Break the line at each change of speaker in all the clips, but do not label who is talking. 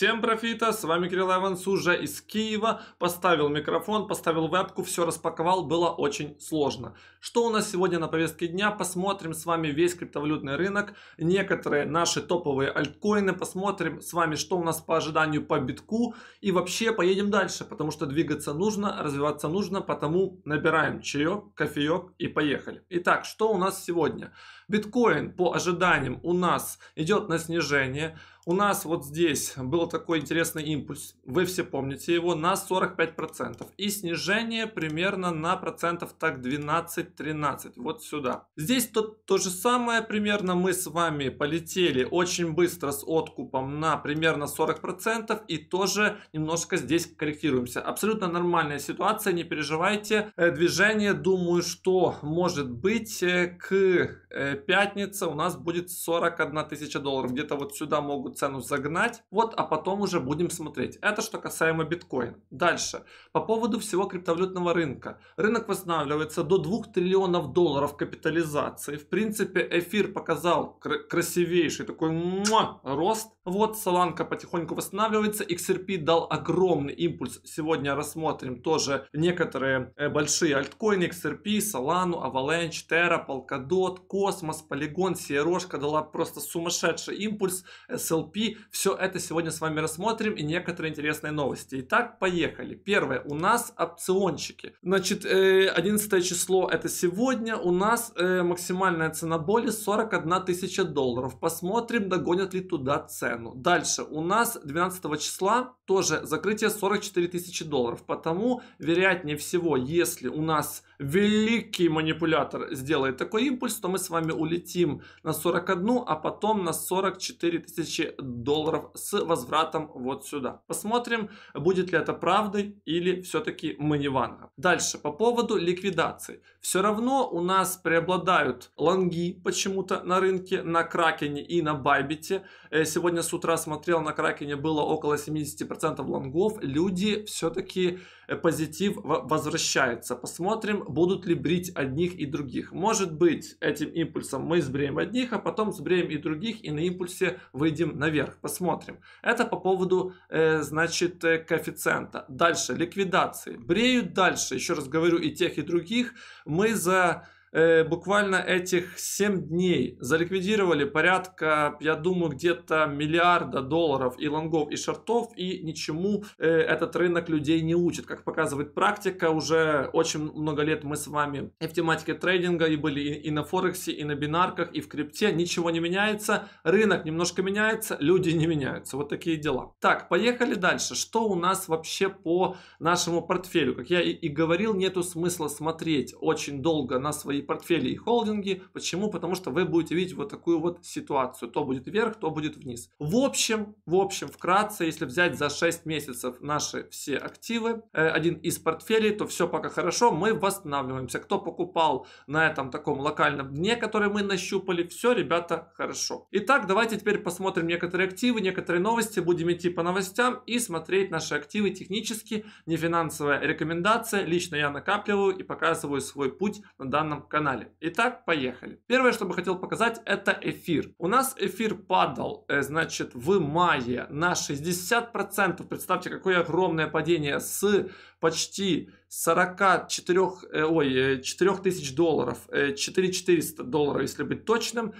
Всем профита, с вами Кирилл Эванс уже из Киева. Поставил микрофон, поставил вебку, все распаковал, было очень сложно. Что у нас сегодня на повестке дня? Посмотрим с вами весь криптовалютный рынок, некоторые наши топовые альткоины, посмотрим с вами, что у нас по ожиданию по битку и вообще поедем дальше, потому что двигаться нужно, развиваться нужно, потому набираем чаек, кофеек и поехали. Итак, что у нас сегодня? Биткоин по ожиданиям у нас идет на снижение у нас вот здесь был такой интересный импульс, вы все помните его, на 45%. И снижение примерно на процентов так 12-13, вот сюда. Здесь то, то же самое примерно, мы с вами полетели очень быстро с откупом на примерно 40% и тоже немножко здесь корректируемся. Абсолютно нормальная ситуация, не переживайте. Э, движение, думаю, что может быть э, к э, пятнице у нас будет 41 тысяча долларов. Где-то вот сюда могут такую цену загнать. Вот, а потом уже будем смотреть. Это что касаемо биткоина. Дальше. По поводу всего криптовалютного рынка. Рынок восстанавливается до 2 триллионов долларов капитализации. В принципе, эфир показал кр- красивейший такой муа, рост. Вот, Соланка потихоньку восстанавливается. XRP дал огромный импульс. Сегодня рассмотрим тоже некоторые э, большие альткоины. XRP, Solano, Avalanche, Terra, Polkadot, Cosmos, Polygon, Сиерошка дала просто сумасшедший импульс. SL э, SLP. Все это сегодня с вами рассмотрим и некоторые интересные новости. Итак, поехали. Первое, у нас опциончики. Значит, 11 э, число это сегодня, у нас э, максимальная цена боли 41 тысяча долларов. Посмотрим, догонят ли туда цену. Дальше, у нас 12 числа тоже закрытие 44 тысячи долларов. Потому, вероятнее всего, если у нас великий манипулятор сделает такой импульс, то мы с вами улетим на 41, а потом на 44 тысячи долларов с возвратом вот сюда. Посмотрим, будет ли это правдой или все-таки маниванга. Дальше, по поводу ликвидации. Все равно у нас преобладают лонги почему-то на рынке, на Кракене и на Байбите. Э, сегодня с утра смотрел, на Кракене было около 70% 40% лонгов люди все-таки э, позитив возвращается. Посмотрим, будут ли брить одних и других. Может быть, этим импульсом мы сбреем одних, а потом сбреем и других, и на импульсе выйдем наверх. Посмотрим. Это по поводу, э, значит, э, коэффициента. Дальше, ликвидации. Бреют дальше. Еще раз говорю, и тех, и других. Мы за Э, буквально этих 7 дней заликвидировали порядка, я думаю, где-то миллиарда долларов и лонгов, и шортов, и ничему э, этот рынок людей не учит. Как показывает практика, уже очень много лет мы с вами и в тематике трейдинга, и были и, на Форексе, и на бинарках, и в крипте, ничего не меняется, рынок немножко меняется, люди не меняются. Вот такие дела. Так, поехали дальше. Что у нас вообще по нашему портфелю? Как я и говорил, нету смысла смотреть очень долго на свои и портфели, и холдинги. Почему? Потому что вы будете видеть вот такую вот ситуацию. То будет вверх, то будет вниз. В общем, в общем, вкратце, если взять за 6 месяцев наши все активы, э, один из портфелей, то все пока хорошо, мы восстанавливаемся. Кто покупал на этом таком локальном дне, который мы нащупали, все, ребята, хорошо. Итак, давайте теперь посмотрим некоторые активы, некоторые новости, будем идти по новостям и смотреть наши активы технически, не финансовая рекомендация. Лично я накапливаю и показываю свой путь на данном канале. Итак, поехали. Первое, что бы хотел показать, это эфир. У нас эфир падал, э, значит, в мае на 60%. Представьте, какое огромное падение с почти 44, э, ой, 4 э, тысяч долларов, 4400 э, долларов, если быть точным,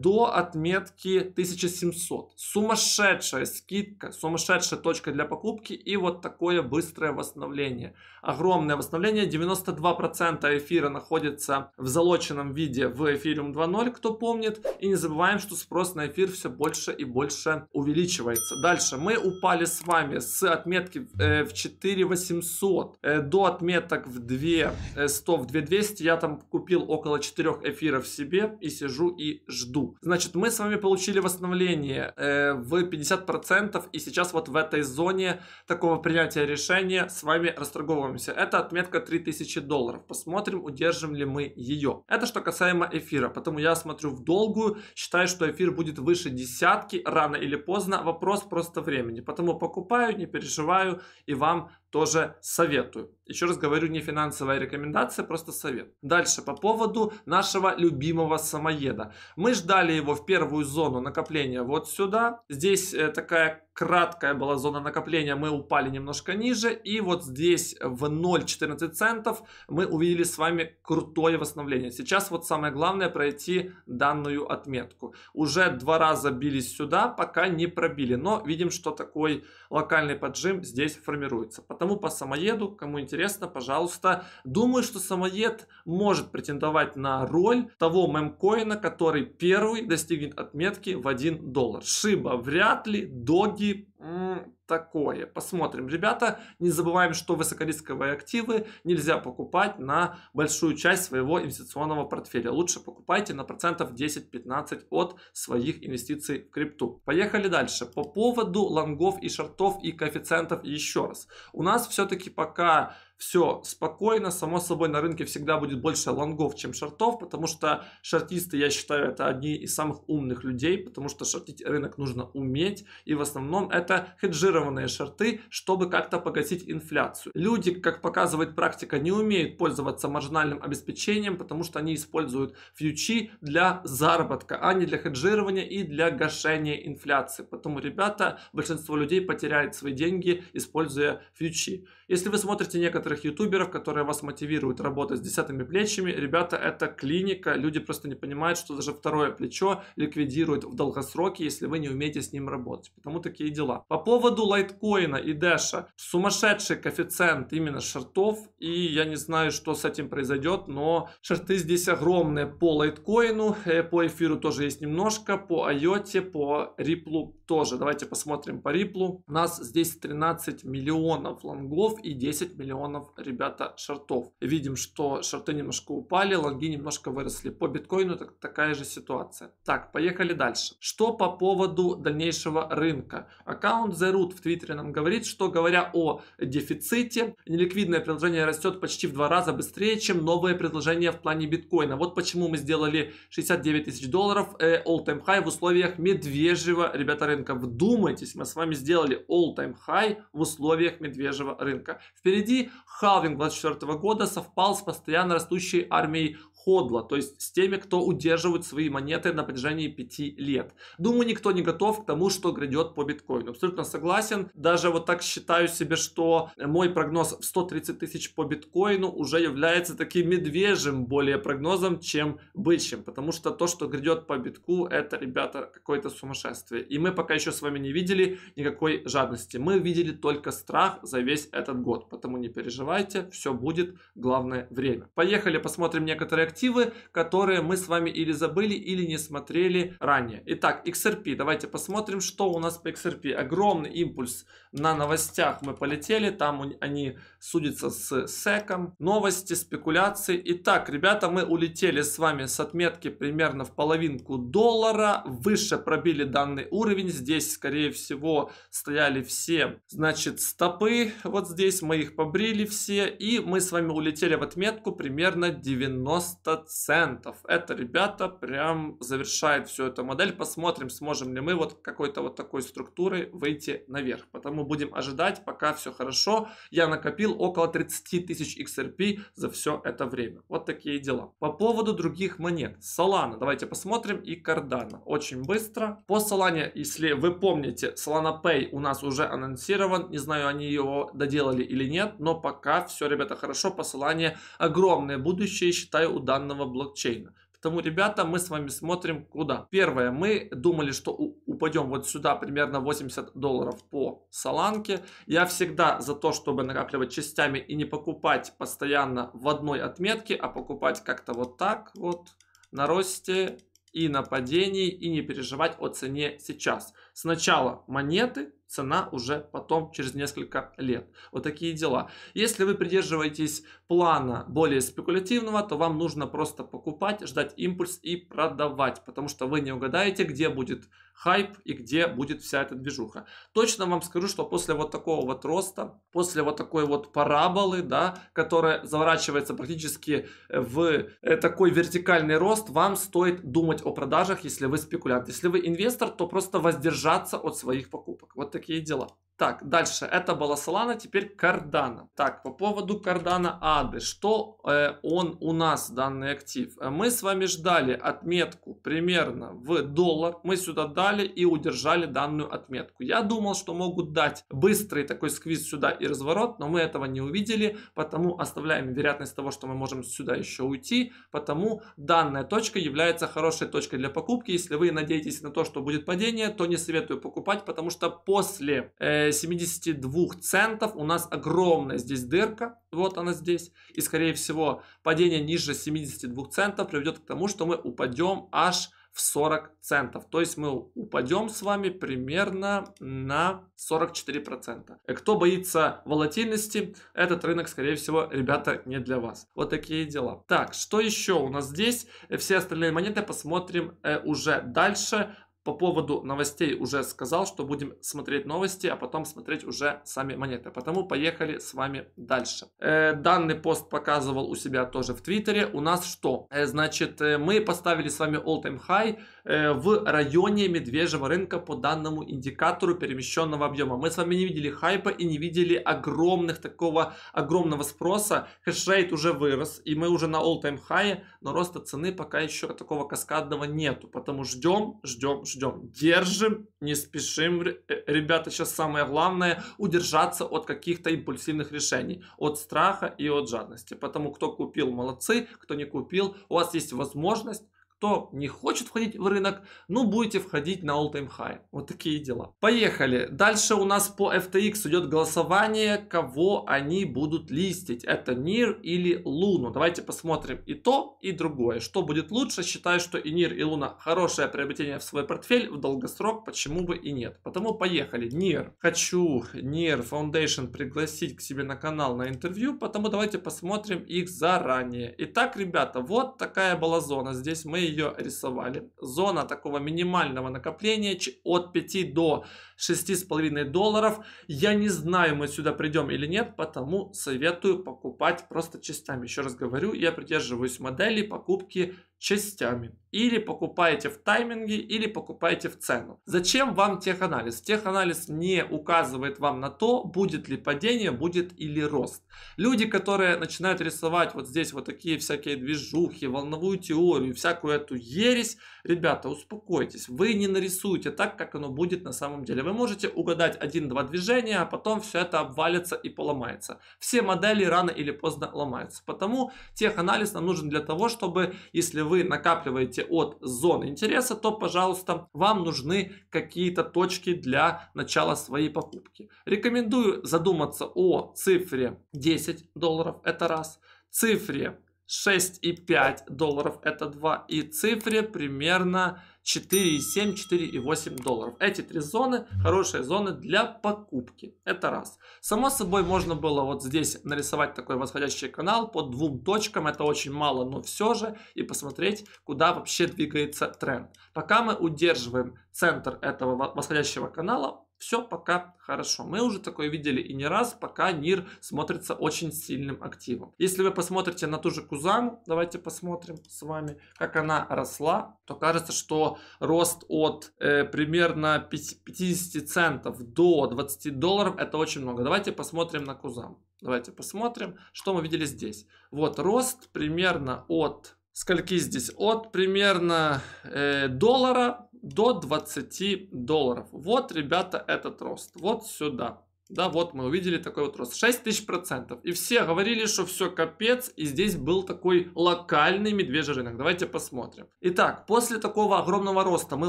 до отметки 1700. Сумасшедшая скидка, сумасшедшая точка для покупки и вот такое быстрое восстановление. Огромное восстановление, 92% эфира находится в залоченном виде в Ethereum 2.0, кто помнит. И не забываем, что спрос на эфир все больше и больше увеличивается. Дальше мы упали с вами с отметки в 4800 до 100 отметок в 2, 100 э, в 2200, я там купил около 4 эфиров себе и сижу и жду. Значит, мы с вами получили восстановление э, в 50% и сейчас вот в этой зоне такого принятия решения с вами расторговываемся. Это отметка 3000 долларов. Посмотрим, удержим ли мы ее. Это что касаемо эфира, поэтому я смотрю в долгую, считаю, что эфир будет выше десятки рано или поздно, вопрос просто времени. Поэтому покупаю, не переживаю и вам тоже советую. Еще раз говорю, не финансовая рекомендация, просто совет. Дальше, по поводу нашего любимого самоеда. Мы ждали его в первую зону накопления вот сюда. Здесь э, такая краткая была зона накопления, мы упали немножко ниже. И вот здесь в 0,14 центов мы увидели с вами крутое восстановление. Сейчас вот самое главное пройти данную отметку. Уже два раза бились сюда, пока не пробили. Но видим, что такой локальный поджим здесь формируется. Потому по самоеду, кому интересно, пожалуйста. Думаю, что самоед может претендовать на роль того мемкоина, который первый достигнет отметки в 1 доллар. Шиба вряд ли, доги м, такое. Посмотрим. Ребята, не забываем, что высокорисковые активы нельзя покупать на большую часть своего инвестиционного портфеля. Лучше покупайте на процентов 10-15 от своих инвестиций в крипту. Поехали дальше. По поводу лонгов и шортов и коэффициентов еще раз. У нас все-таки пока все спокойно, само собой на рынке всегда будет больше лонгов, чем шортов, потому что шортисты, я считаю, это одни из самых умных людей, потому что шортить рынок нужно уметь, и в основном это хеджированные шорты, чтобы как-то погасить инфляцию. Люди, как показывает практика, не умеют пользоваться маржинальным обеспечением, потому что они используют фьючи для заработка, а не для хеджирования и для гашения инфляции. Поэтому, ребята, большинство людей потеряет свои деньги, используя фьючи. Если вы смотрите некоторых ютуберов, которые вас мотивируют работать с десятыми плечами, ребята, это клиника, люди просто не понимают, что даже второе плечо ликвидирует в долгосроке, если вы не умеете с ним работать. Потому такие дела. По поводу лайткоина и дэша, сумасшедший коэффициент именно шортов, и я не знаю, что с этим произойдет, но шорты здесь огромные по лайткоину, э, по эфиру тоже есть немножко, по айоте, по риплу тоже. Давайте посмотрим по риплу. У нас здесь 13 миллионов лонгов и 10 миллионов, ребята, шортов. Видим, что шорты немножко упали, лонги немножко выросли. По биткоину так, такая же ситуация. Так, поехали дальше. Что по поводу дальнейшего рынка? Аккаунт TheRoot в Твиттере нам говорит, что говоря о дефиците, неликвидное предложение растет почти в два раза быстрее, чем новое предложение в плане биткоина. Вот почему мы сделали 69 тысяч долларов э, all-time high в условиях медвежьего, ребята, рынка. Вдумайтесь, мы с вами сделали all-time high в условиях медвежьего рынка. Вторженко. Впереди халвинг 24 года совпал с постоянно растущей армией ходла, то есть с теми, кто удерживает свои монеты на протяжении 5 лет. Думаю, никто не готов к тому, что грядет по биткоину. Абсолютно согласен. Даже вот так считаю себе, что мой прогноз в 130 тысяч по биткоину уже является таким медвежьим более прогнозом, чем бычьим. Потому что то, что грядет по битку, это, ребята, какое-то сумасшествие. И мы пока еще с вами не видели никакой жадности. Мы видели только страх за весь этот год. Поэтому не переживайте, все будет, главное время. Поехали, посмотрим некоторые активы, которые мы с вами или забыли, или не смотрели ранее. Итак, XRP. Давайте посмотрим, что у нас по XRP. Огромный импульс на новостях мы полетели. Там они судятся с секом. Новости, спекуляции. Итак, ребята, мы улетели с вами с отметки примерно в половинку доллара. Выше пробили данный уровень. Здесь, скорее всего, стояли все, значит, стопы. Вот здесь мы их побрили все. И мы с вами улетели в отметку примерно 90 90%. Это, ребята, прям завершает всю эту модель. Посмотрим, сможем ли мы вот какой-то вот такой структуры выйти наверх. Потому будем ожидать, пока все хорошо. Я накопил около 30 тысяч XRP за все это время. Вот такие дела. По поводу других монет. Solana. Давайте посмотрим. И Cardano. Очень быстро. По Solana, если вы помните, Solana Pay у нас уже анонсирован. Не знаю, они его доделали или нет. Но пока все, ребята, хорошо. По Solana огромное будущее, считаю, удачно данного блокчейна. Поэтому, ребята, мы с вами смотрим куда. Первое, мы думали, что упадем вот сюда примерно 80 долларов по саланке. Я всегда за то, чтобы накапливать частями и не покупать постоянно в одной отметке, а покупать как-то вот так вот на росте и на падении, и не переживать о цене сейчас. Сначала монеты, цена уже потом, через несколько лет. Вот такие дела. Если вы придерживаетесь плана более спекулятивного, то вам нужно просто покупать, ждать импульс и продавать, потому что вы не угадаете, где будет хайп и где будет вся эта движуха. Точно вам скажу, что после вот такого вот роста, после вот такой вот параболы, да, которая заворачивается практически э, в э, такой вертикальный рост, вам стоит думать о продажах, если вы спекулянт. Если вы инвестор, то просто воздержаться отказаться от своих покупок. Вот такие дела. Так, дальше. Это была Solana, теперь Кардана. Так, по поводу Кардана Ады, Что э, он у нас, данный актив? Э, мы с вами ждали отметку примерно в доллар. Мы сюда дали и удержали данную отметку. Я думал, что могут дать быстрый такой сквиз сюда и разворот, но мы этого не увидели, потому оставляем вероятность того, что мы можем сюда еще уйти, потому данная точка является хорошей точкой для покупки. Если вы надеетесь на то, что будет падение, то не советую покупать, потому что после... Э, 72 центов у нас огромная здесь дырка, вот она здесь. И, скорее всего, падение ниже 72 центов приведет к тому, что мы упадем аж в 40 центов. То есть мы упадем с вами примерно на 44%. и э, Кто боится волатильности, этот рынок, скорее всего, ребята, не для вас. Вот такие дела. Так, что еще у нас здесь? Э, все остальные монеты посмотрим э, уже дальше по поводу новостей уже сказал, что будем смотреть новости, а потом смотреть уже сами монеты. Потому поехали с вами дальше. Э, данный пост показывал у себя тоже в Твиттере. У нас что? Э, значит, э, мы поставили с вами all-time high э, в районе медвежьего рынка по данному индикатору перемещенного объема. Мы с вами не видели хайпа и не видели огромных такого огромного спроса. Хешрейт уже вырос, и мы уже на all-time high, но роста цены пока еще такого каскадного нету. Потому ждем, ждем, ждем. Держим, не спешим. Э, ребята, сейчас самое главное удержаться от каких-то импульсивных решений, от страха и от жадности. Потому, кто купил, молодцы, кто не купил, у вас есть возможность кто не хочет входить в рынок, ну будете входить на all-time high. Вот такие дела. Поехали. Дальше у нас по FTX идет голосование, кого они будут листить. Это NIR или Луну. Давайте посмотрим и то, и другое. Что будет лучше? Считаю, что и NIR, и Луна хорошее приобретение в свой портфель в долгосрок. Почему бы и нет? Потому поехали. NIR. Хочу NIR Foundation пригласить к себе на канал на интервью, потому давайте посмотрим их заранее. Итак, ребята, вот такая была зона. Здесь мы ее рисовали. Зона такого минимального накопления от 5 до 6,5 долларов. Я не знаю, мы сюда придем или нет, потому советую покупать просто частями. Еще раз говорю, я придерживаюсь модели покупки частями. Или покупаете в тайминге, или покупаете в цену. Зачем вам теханализ? Теханализ не указывает вам на то, будет ли падение, будет или рост. Люди, которые начинают рисовать вот здесь вот такие всякие движухи, волновую теорию, всякую эту ересь, ребята, успокойтесь, вы не нарисуете так, как оно будет на самом деле. Вы вы можете угадать один-два движения, а потом все это обвалится и поломается. Все модели рано или поздно ломаются. Потому теханализ нам нужен для того, чтобы если вы накапливаете от зоны интереса, то, пожалуйста, вам нужны какие-то точки для начала своей покупки. Рекомендую задуматься о цифре 10 долларов, это раз, цифре 6,5 долларов это 2 и цифре примерно 4,7, 4,8 долларов. Эти три зоны хорошие зоны для покупки. Это раз. Само собой можно было вот здесь нарисовать такой восходящий канал по двум точкам. Это очень мало, но все же. И посмотреть, куда вообще двигается тренд. Пока мы удерживаем центр этого восходящего канала, все пока хорошо. Мы уже такое видели и не раз, пока НИР смотрится очень сильным активом. Если вы посмотрите на ту же Кузаму, давайте посмотрим с вами, как она росла, то кажется, что рост от э, примерно 50 центов до 20 долларов это очень много. Давайте посмотрим на Кузаму. Давайте посмотрим, что мы видели здесь. Вот рост примерно от скольки здесь? От примерно э, доллара до 20 долларов. Вот, ребята, этот рост. Вот сюда. Да, вот мы увидели такой вот рост. 6 тысяч процентов. И все говорили, что все капец. И здесь был такой локальный медвежий рынок. Давайте посмотрим. Итак, после такого огромного роста мы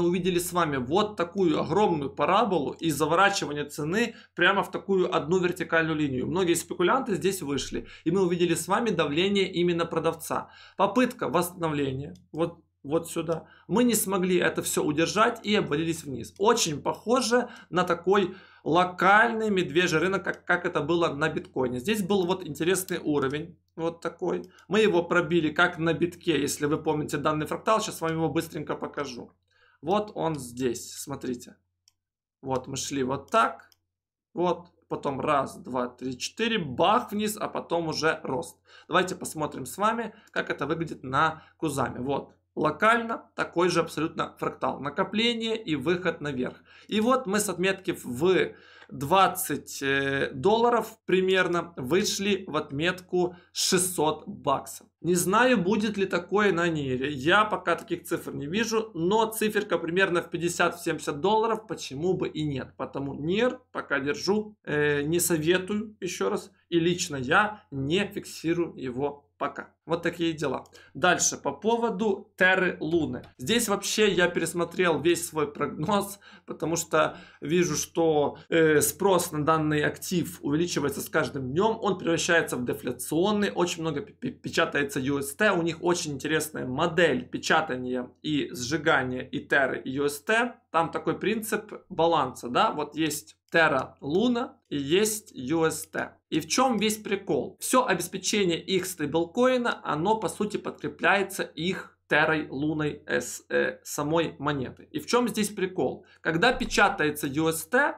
увидели с вами вот такую огромную параболу и заворачивание цены прямо в такую одну вертикальную линию. Многие спекулянты здесь вышли. И мы увидели с вами давление именно продавца. Попытка восстановления. Вот вот сюда. Мы не смогли это все удержать и обвалились вниз. Очень похоже на такой локальный медвежий рынок, как, как это было на биткоине. Здесь был вот интересный уровень, вот такой. Мы его пробили как на битке, если вы помните данный фрактал. Сейчас вам его быстренько покажу. Вот он здесь, смотрите. Вот мы шли вот так, вот, потом раз, два, три, четыре, бах вниз, а потом уже рост. Давайте посмотрим с вами, как это выглядит на кузами. Вот, локально такой же абсолютно фрактал. Накопление и выход наверх. И вот мы с отметки в 20 э, долларов примерно вышли в отметку 600 баксов. Не знаю, будет ли такое на Нире. Я пока таких цифр не вижу, но циферка примерно в 50-70 долларов, почему бы и нет. Потому Нир пока держу, э, не советую еще раз. И лично я не фиксирую его Пока. Вот такие дела. Дальше, по поводу Терры Луны. Здесь вообще я пересмотрел весь свой прогноз, потому что вижу, что э, спрос на данный актив увеличивается с каждым днем, он превращается в дефляционный, очень много печатается UST, у них очень интересная модель печатания и сжигания и Терры и UST. Там такой принцип баланса, да, вот есть Terra Luna и есть UST. И в чем весь прикол? Все обеспечение их стейблкоина, оно по сути подкрепляется их терой, луной, с, э, самой монеты. И в чем здесь прикол? Когда печатается UST,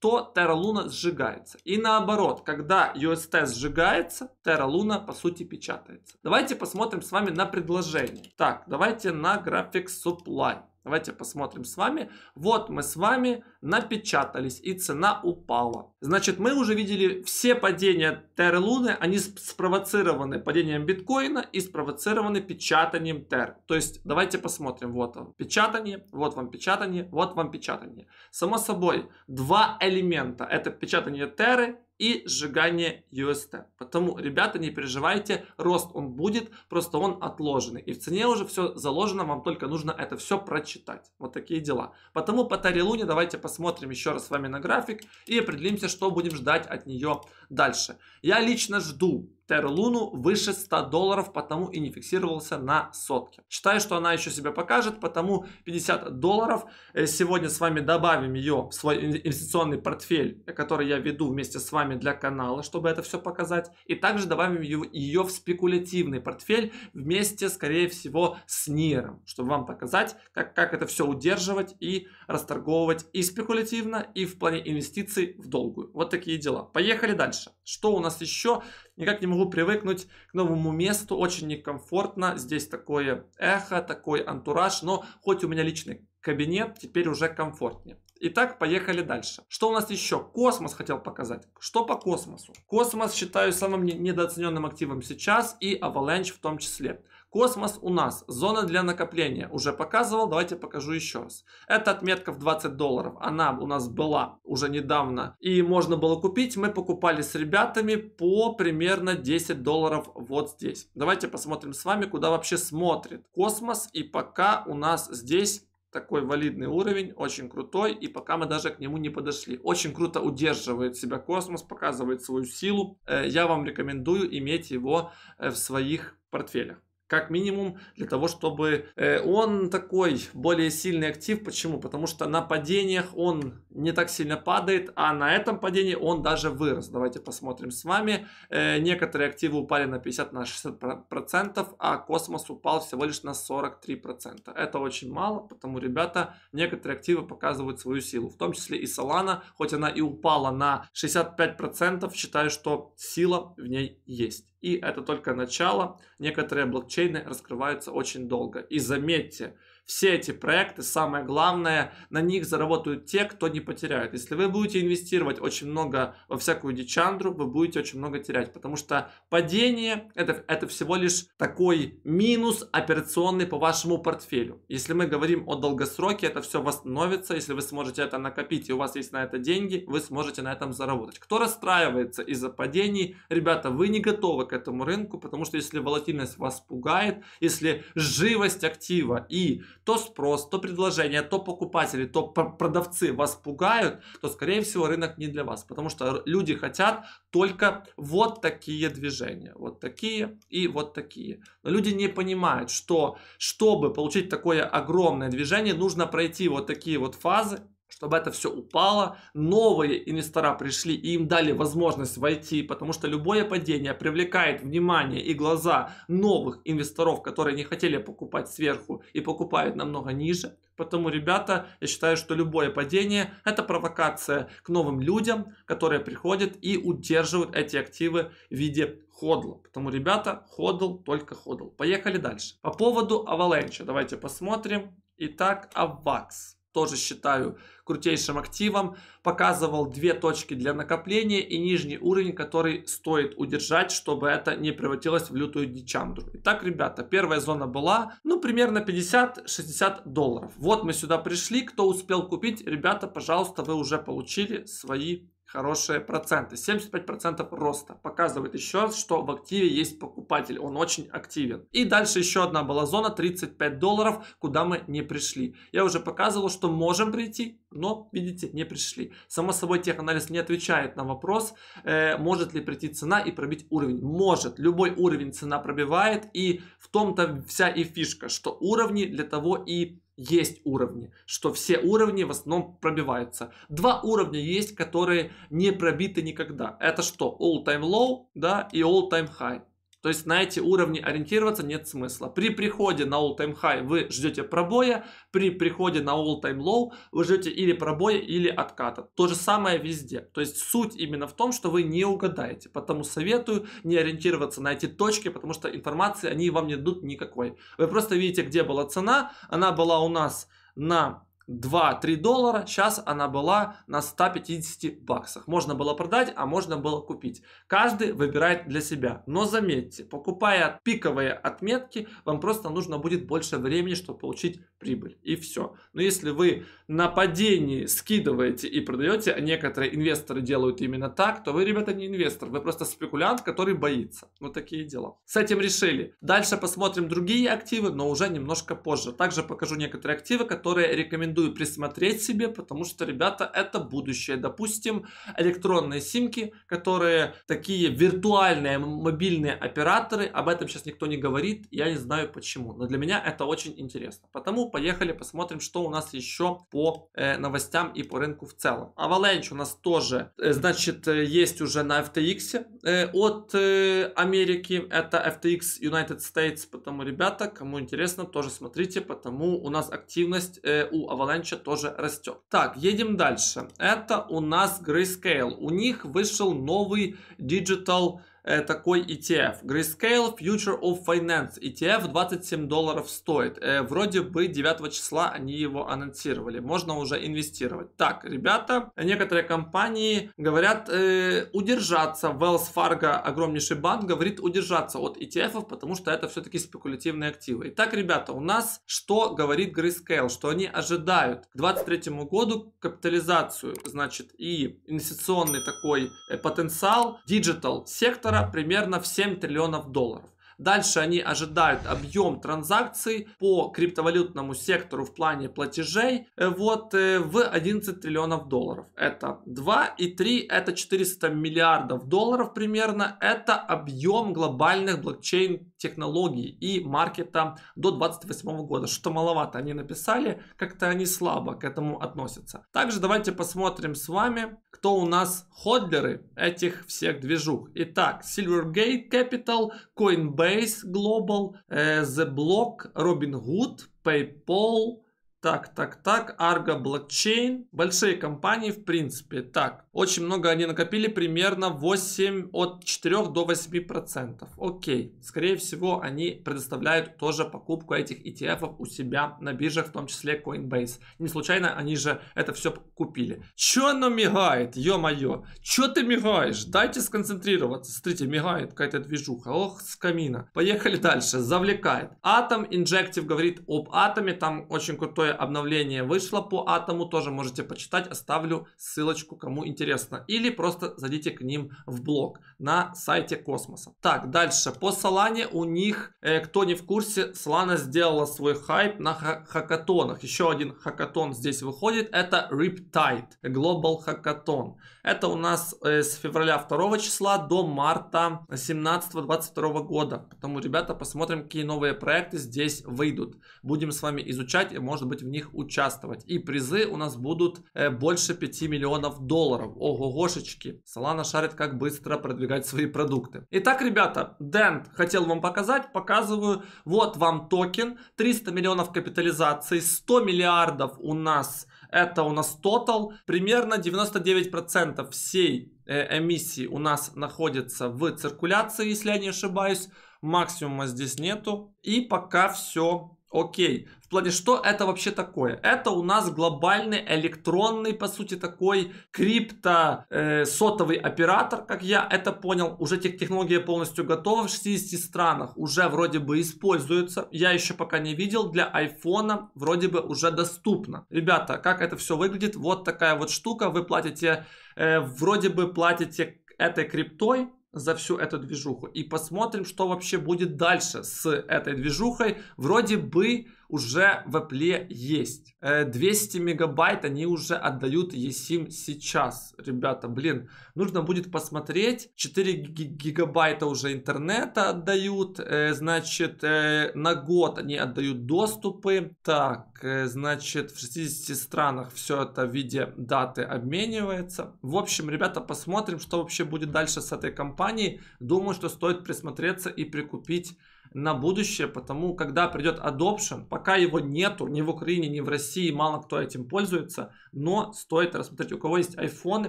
то Terra Luna сжигается. И наоборот, когда UST сжигается, Terra Luna по сути печатается. Давайте посмотрим с вами на предложение. Так, давайте на график supply. Давайте посмотрим с вами. Вот мы с вами напечатались, и цена упала. Значит, мы уже видели все падения Терры Луны, они спровоцированы падением биткоина и спровоцированы печатанием Тер. То есть, давайте посмотрим. Вот вам печатание, вот вам печатание, вот вам печатание. Само собой, два элемента. Это печатание Терры и сжигание UST. Поэтому, ребята, не переживайте, рост он будет, просто он отложенный. И в цене уже все заложено, вам только нужно это все прочитать. Вот такие дела. Поэтому по Тарилуне давайте посмотрим еще раз с вами на график и определимся, что будем ждать от нее Дальше. Я лично жду Терлуну выше 100 долларов, потому и не фиксировался на сотке. Считаю, что она еще себя покажет, потому 50 долларов. Э, сегодня с вами добавим ее в свой инвестиционный портфель, который я веду вместе с вами для канала, чтобы это все показать. И также добавим ее, ее в спекулятивный портфель вместе, скорее всего, с Ниром, чтобы вам показать, как, как это все удерживать и расторговывать и спекулятивно, и в плане инвестиций в долгую. Вот такие дела. Поехали дальше дальше. Что у нас еще? Никак не могу привыкнуть к новому месту, очень некомфортно. Здесь такое эхо, такой антураж, но хоть у меня личный кабинет, теперь уже комфортнее. Итак, поехали дальше. Что у нас еще? Космос хотел показать. Что по космосу? Космос считаю самым недооцененным активом сейчас и Avalanche в том числе. Космос у нас, зона для накопления, уже показывал, давайте покажу еще раз. Это отметка в 20 долларов, она у нас была уже недавно и можно было купить. Мы покупали с ребятами по примерно 10 долларов вот здесь. Давайте посмотрим с вами, куда вообще смотрит космос и пока у нас здесь такой валидный уровень, очень крутой, и пока мы даже к нему не подошли. Очень круто удерживает себя космос, показывает свою силу. Э, я вам рекомендую иметь его э, в своих портфелях как минимум для того, чтобы э, он такой более сильный актив. Почему? Потому что на падениях он не так сильно падает, а на этом падении он даже вырос. Давайте посмотрим с вами. Э, некоторые активы упали на 50 на 60 процентов, а космос упал всего лишь на 43 процента. Это очень мало, потому, ребята, некоторые активы показывают свою силу, в том числе и Solana, хоть она и упала на 65 процентов, считаю, что сила в ней есть. И это только начало. Некоторые блокчейны раскрываются очень долго. И заметьте, все эти проекты, самое главное, на них заработают те, кто не потеряет. Если вы будете инвестировать очень много во всякую дичандру, вы будете очень много терять, потому что падение это, это всего лишь такой минус операционный по вашему портфелю. Если мы говорим о долгосроке, это все восстановится, если вы сможете это накопить и у вас есть на это деньги, вы сможете на этом заработать. Кто расстраивается из-за падений, ребята, вы не готовы к этому рынку, потому что если волатильность вас пугает, если живость актива и то спрос, то предложение, то покупатели, то продавцы вас пугают, то, скорее всего, рынок не для вас. Потому что люди хотят только вот такие движения. Вот такие и вот такие. Но люди не понимают, что чтобы получить такое огромное движение, нужно пройти вот такие вот фазы чтобы это все упало, новые инвестора пришли и им дали возможность войти, потому что любое падение привлекает внимание и глаза новых инвесторов, которые не хотели покупать сверху и покупают намного ниже. Поэтому, ребята, я считаю, что любое падение – это провокация к новым людям, которые приходят и удерживают эти активы в виде ходла. Поэтому, ребята, ходл только ходл. Поехали дальше. По поводу Avalanche давайте посмотрим. Итак, Avax тоже считаю крутейшим активом. Показывал две точки для накопления и нижний уровень, который стоит удержать, чтобы это не превратилось в лютую дичандру. Итак, ребята, первая зона была, ну, примерно 50-60 долларов. Вот мы сюда пришли, кто успел купить, ребята, пожалуйста, вы уже получили свои хорошие проценты. 75% роста показывает еще раз, что в активе есть покупатель, он очень активен. И дальше еще одна была зона 35 долларов, куда мы не пришли. Я уже показывал, что можем прийти, но, видите, не пришли. Само собой, теханализ не отвечает на вопрос, э, может ли прийти цена и пробить уровень. Может, любой уровень цена пробивает, и в том-то вся и фишка, что уровни для того и есть уровни, что все уровни в основном пробиваются. Два уровня есть, которые не пробиты никогда. Это что? All-time low, да, и all-time high. То есть на эти уровни ориентироваться нет смысла. При приходе на all-time high вы ждете пробоя, при приходе на all-time low вы ждете или пробоя, или отката. То же самое везде. То есть суть именно в том, что вы не угадаете. Поэтому советую не ориентироваться на эти точки, потому что информации они вам не дадут никакой. Вы просто видите, где была цена. Она была у нас на 2-3 доллара. Сейчас она была на 150 баксах. Можно было продать, а можно было купить. Каждый выбирает для себя. Но заметьте, покупая пиковые отметки, вам просто нужно будет больше времени, чтобы получить прибыль. И все. Но если вы на падении скидываете и продаете, а некоторые инвесторы делают именно так, то вы, ребята, не инвестор. Вы просто спекулянт, который боится. Вот такие дела. С этим решили. Дальше посмотрим другие активы, но уже немножко позже. Также покажу некоторые активы, которые рекомендую рекомендую присмотреть себе, потому что, ребята, это будущее. Допустим, электронные симки, которые такие виртуальные мобильные операторы, об этом сейчас никто не говорит, я не знаю почему, но для меня это очень интересно. Потому поехали посмотрим, что у нас еще по э, новостям и по рынку в целом. Avalanche у нас тоже, э, значит, э, есть уже на FTX э, от э, Америки, это FTX United States, потому, ребята, кому интересно, тоже смотрите, потому у нас активность э, у Avalanche Avalanche тоже растет. Так, едем дальше. Это у нас Grayscale. У них вышел новый Digital Э, такой ETF. Grayscale Future of Finance ETF 27 долларов стоит. Э, вроде бы 9 числа они его анонсировали. Можно уже инвестировать. Так, ребята, некоторые компании говорят э, удержаться. Wells Fargo, огромнейший банк, говорит удержаться от ETF, потому что это все-таки спекулятивные активы. Итак, ребята, у нас что говорит Grayscale? Что они ожидают к 2023 году капитализацию, значит, и инвестиционный такой потенциал digital сектора евро примерно в 7 триллионов долларов. Дальше они ожидают объем транзакций по криптовалютному сектору в плане платежей э, вот э, в 11 триллионов долларов. Это 2 и 3, это 400 миллиардов долларов примерно. Это объем глобальных блокчейн технологий и маркета до 28 года, что маловато они написали, как-то они слабо к этому относятся. Также давайте посмотрим с вами, кто у нас ходлеры этих всех движух. Итак, Silvergate Capital, Coinbase Global, э, The Block, Robinhood, PayPal, так, так, так, Argo блокчейн, большие компании в принципе, так, очень много они накопили, примерно 8, от 4 до 8 процентов, окей, скорее всего они предоставляют тоже покупку этих ETF у себя на биржах, в том числе Coinbase, не случайно они же это все купили. Че оно мигает, ё-моё, че ты мигаешь, дайте сконцентрироваться, смотрите, мигает какая-то движуха, ох, с камина, поехали дальше, завлекает. Атом Injective говорит об атоме, там очень крутой Второе обновление вышло по Атому, тоже можете почитать, оставлю ссылочку, кому интересно. Или просто зайдите к ним в блог на сайте Космоса. Так, дальше. По Солане у них, э, кто не в курсе, Солана сделала свой хайп на ха хакатонах. Еще один хакатон здесь выходит, это Riptide Global Hackathon. Это у нас э, с февраля 2 числа до марта 17-22 года. Поэтому, ребята, посмотрим, какие новые проекты здесь выйдут. Будем с вами изучать, и может быть будут в них участвовать. И призы у нас будут э, больше 5 миллионов долларов. Ого-гошечки. Солана шарит, как быстро продвигать свои продукты. Итак, ребята, Дент хотел вам показать, показываю. Вот вам токен, 300 миллионов капитализации, 100 миллиардов у нас это у нас тотал. Примерно 99% всей эмиссии у нас находится в циркуляции, если я не ошибаюсь. Максимума здесь нету. И пока все Окей. В плане, что это вообще такое? Это у нас глобальный электронный, по сути, такой крипто э, сотовый оператор, как я это понял. Уже тех технология полностью готова в 60 странах, уже вроде бы используется. Я еще пока не видел, для айфона вроде бы уже доступно. Ребята, как это все выглядит? Вот такая вот штука. Вы платите, э, вроде бы платите этой криптой, за всю эту движуху. И посмотрим, что вообще будет дальше с этой движухой. Вроде бы уже в Apple есть. 200 э, мегабайт они уже отдают eSIM сейчас. Ребята, блин, нужно будет посмотреть. 4 гигабайта уже интернета отдают. Э, значит, э, на год они отдают доступы. Так, значит, в 60 странах все это в виде даты обменивается. В общем, ребята, посмотрим, что вообще будет дальше с этой компанией. Думаю, что стоит присмотреться и прикупить на будущее, потому когда придет adoption, пока его нету ни в Украине, ни в России, мало кто этим пользуется, но стоит рассмотреть, у кого есть айфоны,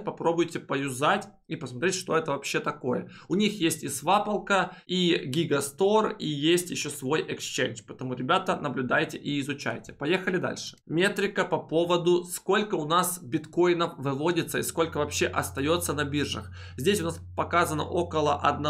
попробуйте поюзать, и посмотреть, что это вообще такое. У них есть и свапалка, и гигастор, и есть еще свой exchange. Поэтому, ребята, наблюдайте и изучайте. Поехали дальше. Метрика по поводу, сколько у нас биткоинов выводится и сколько вообще остается на биржах. Здесь у нас показано около 1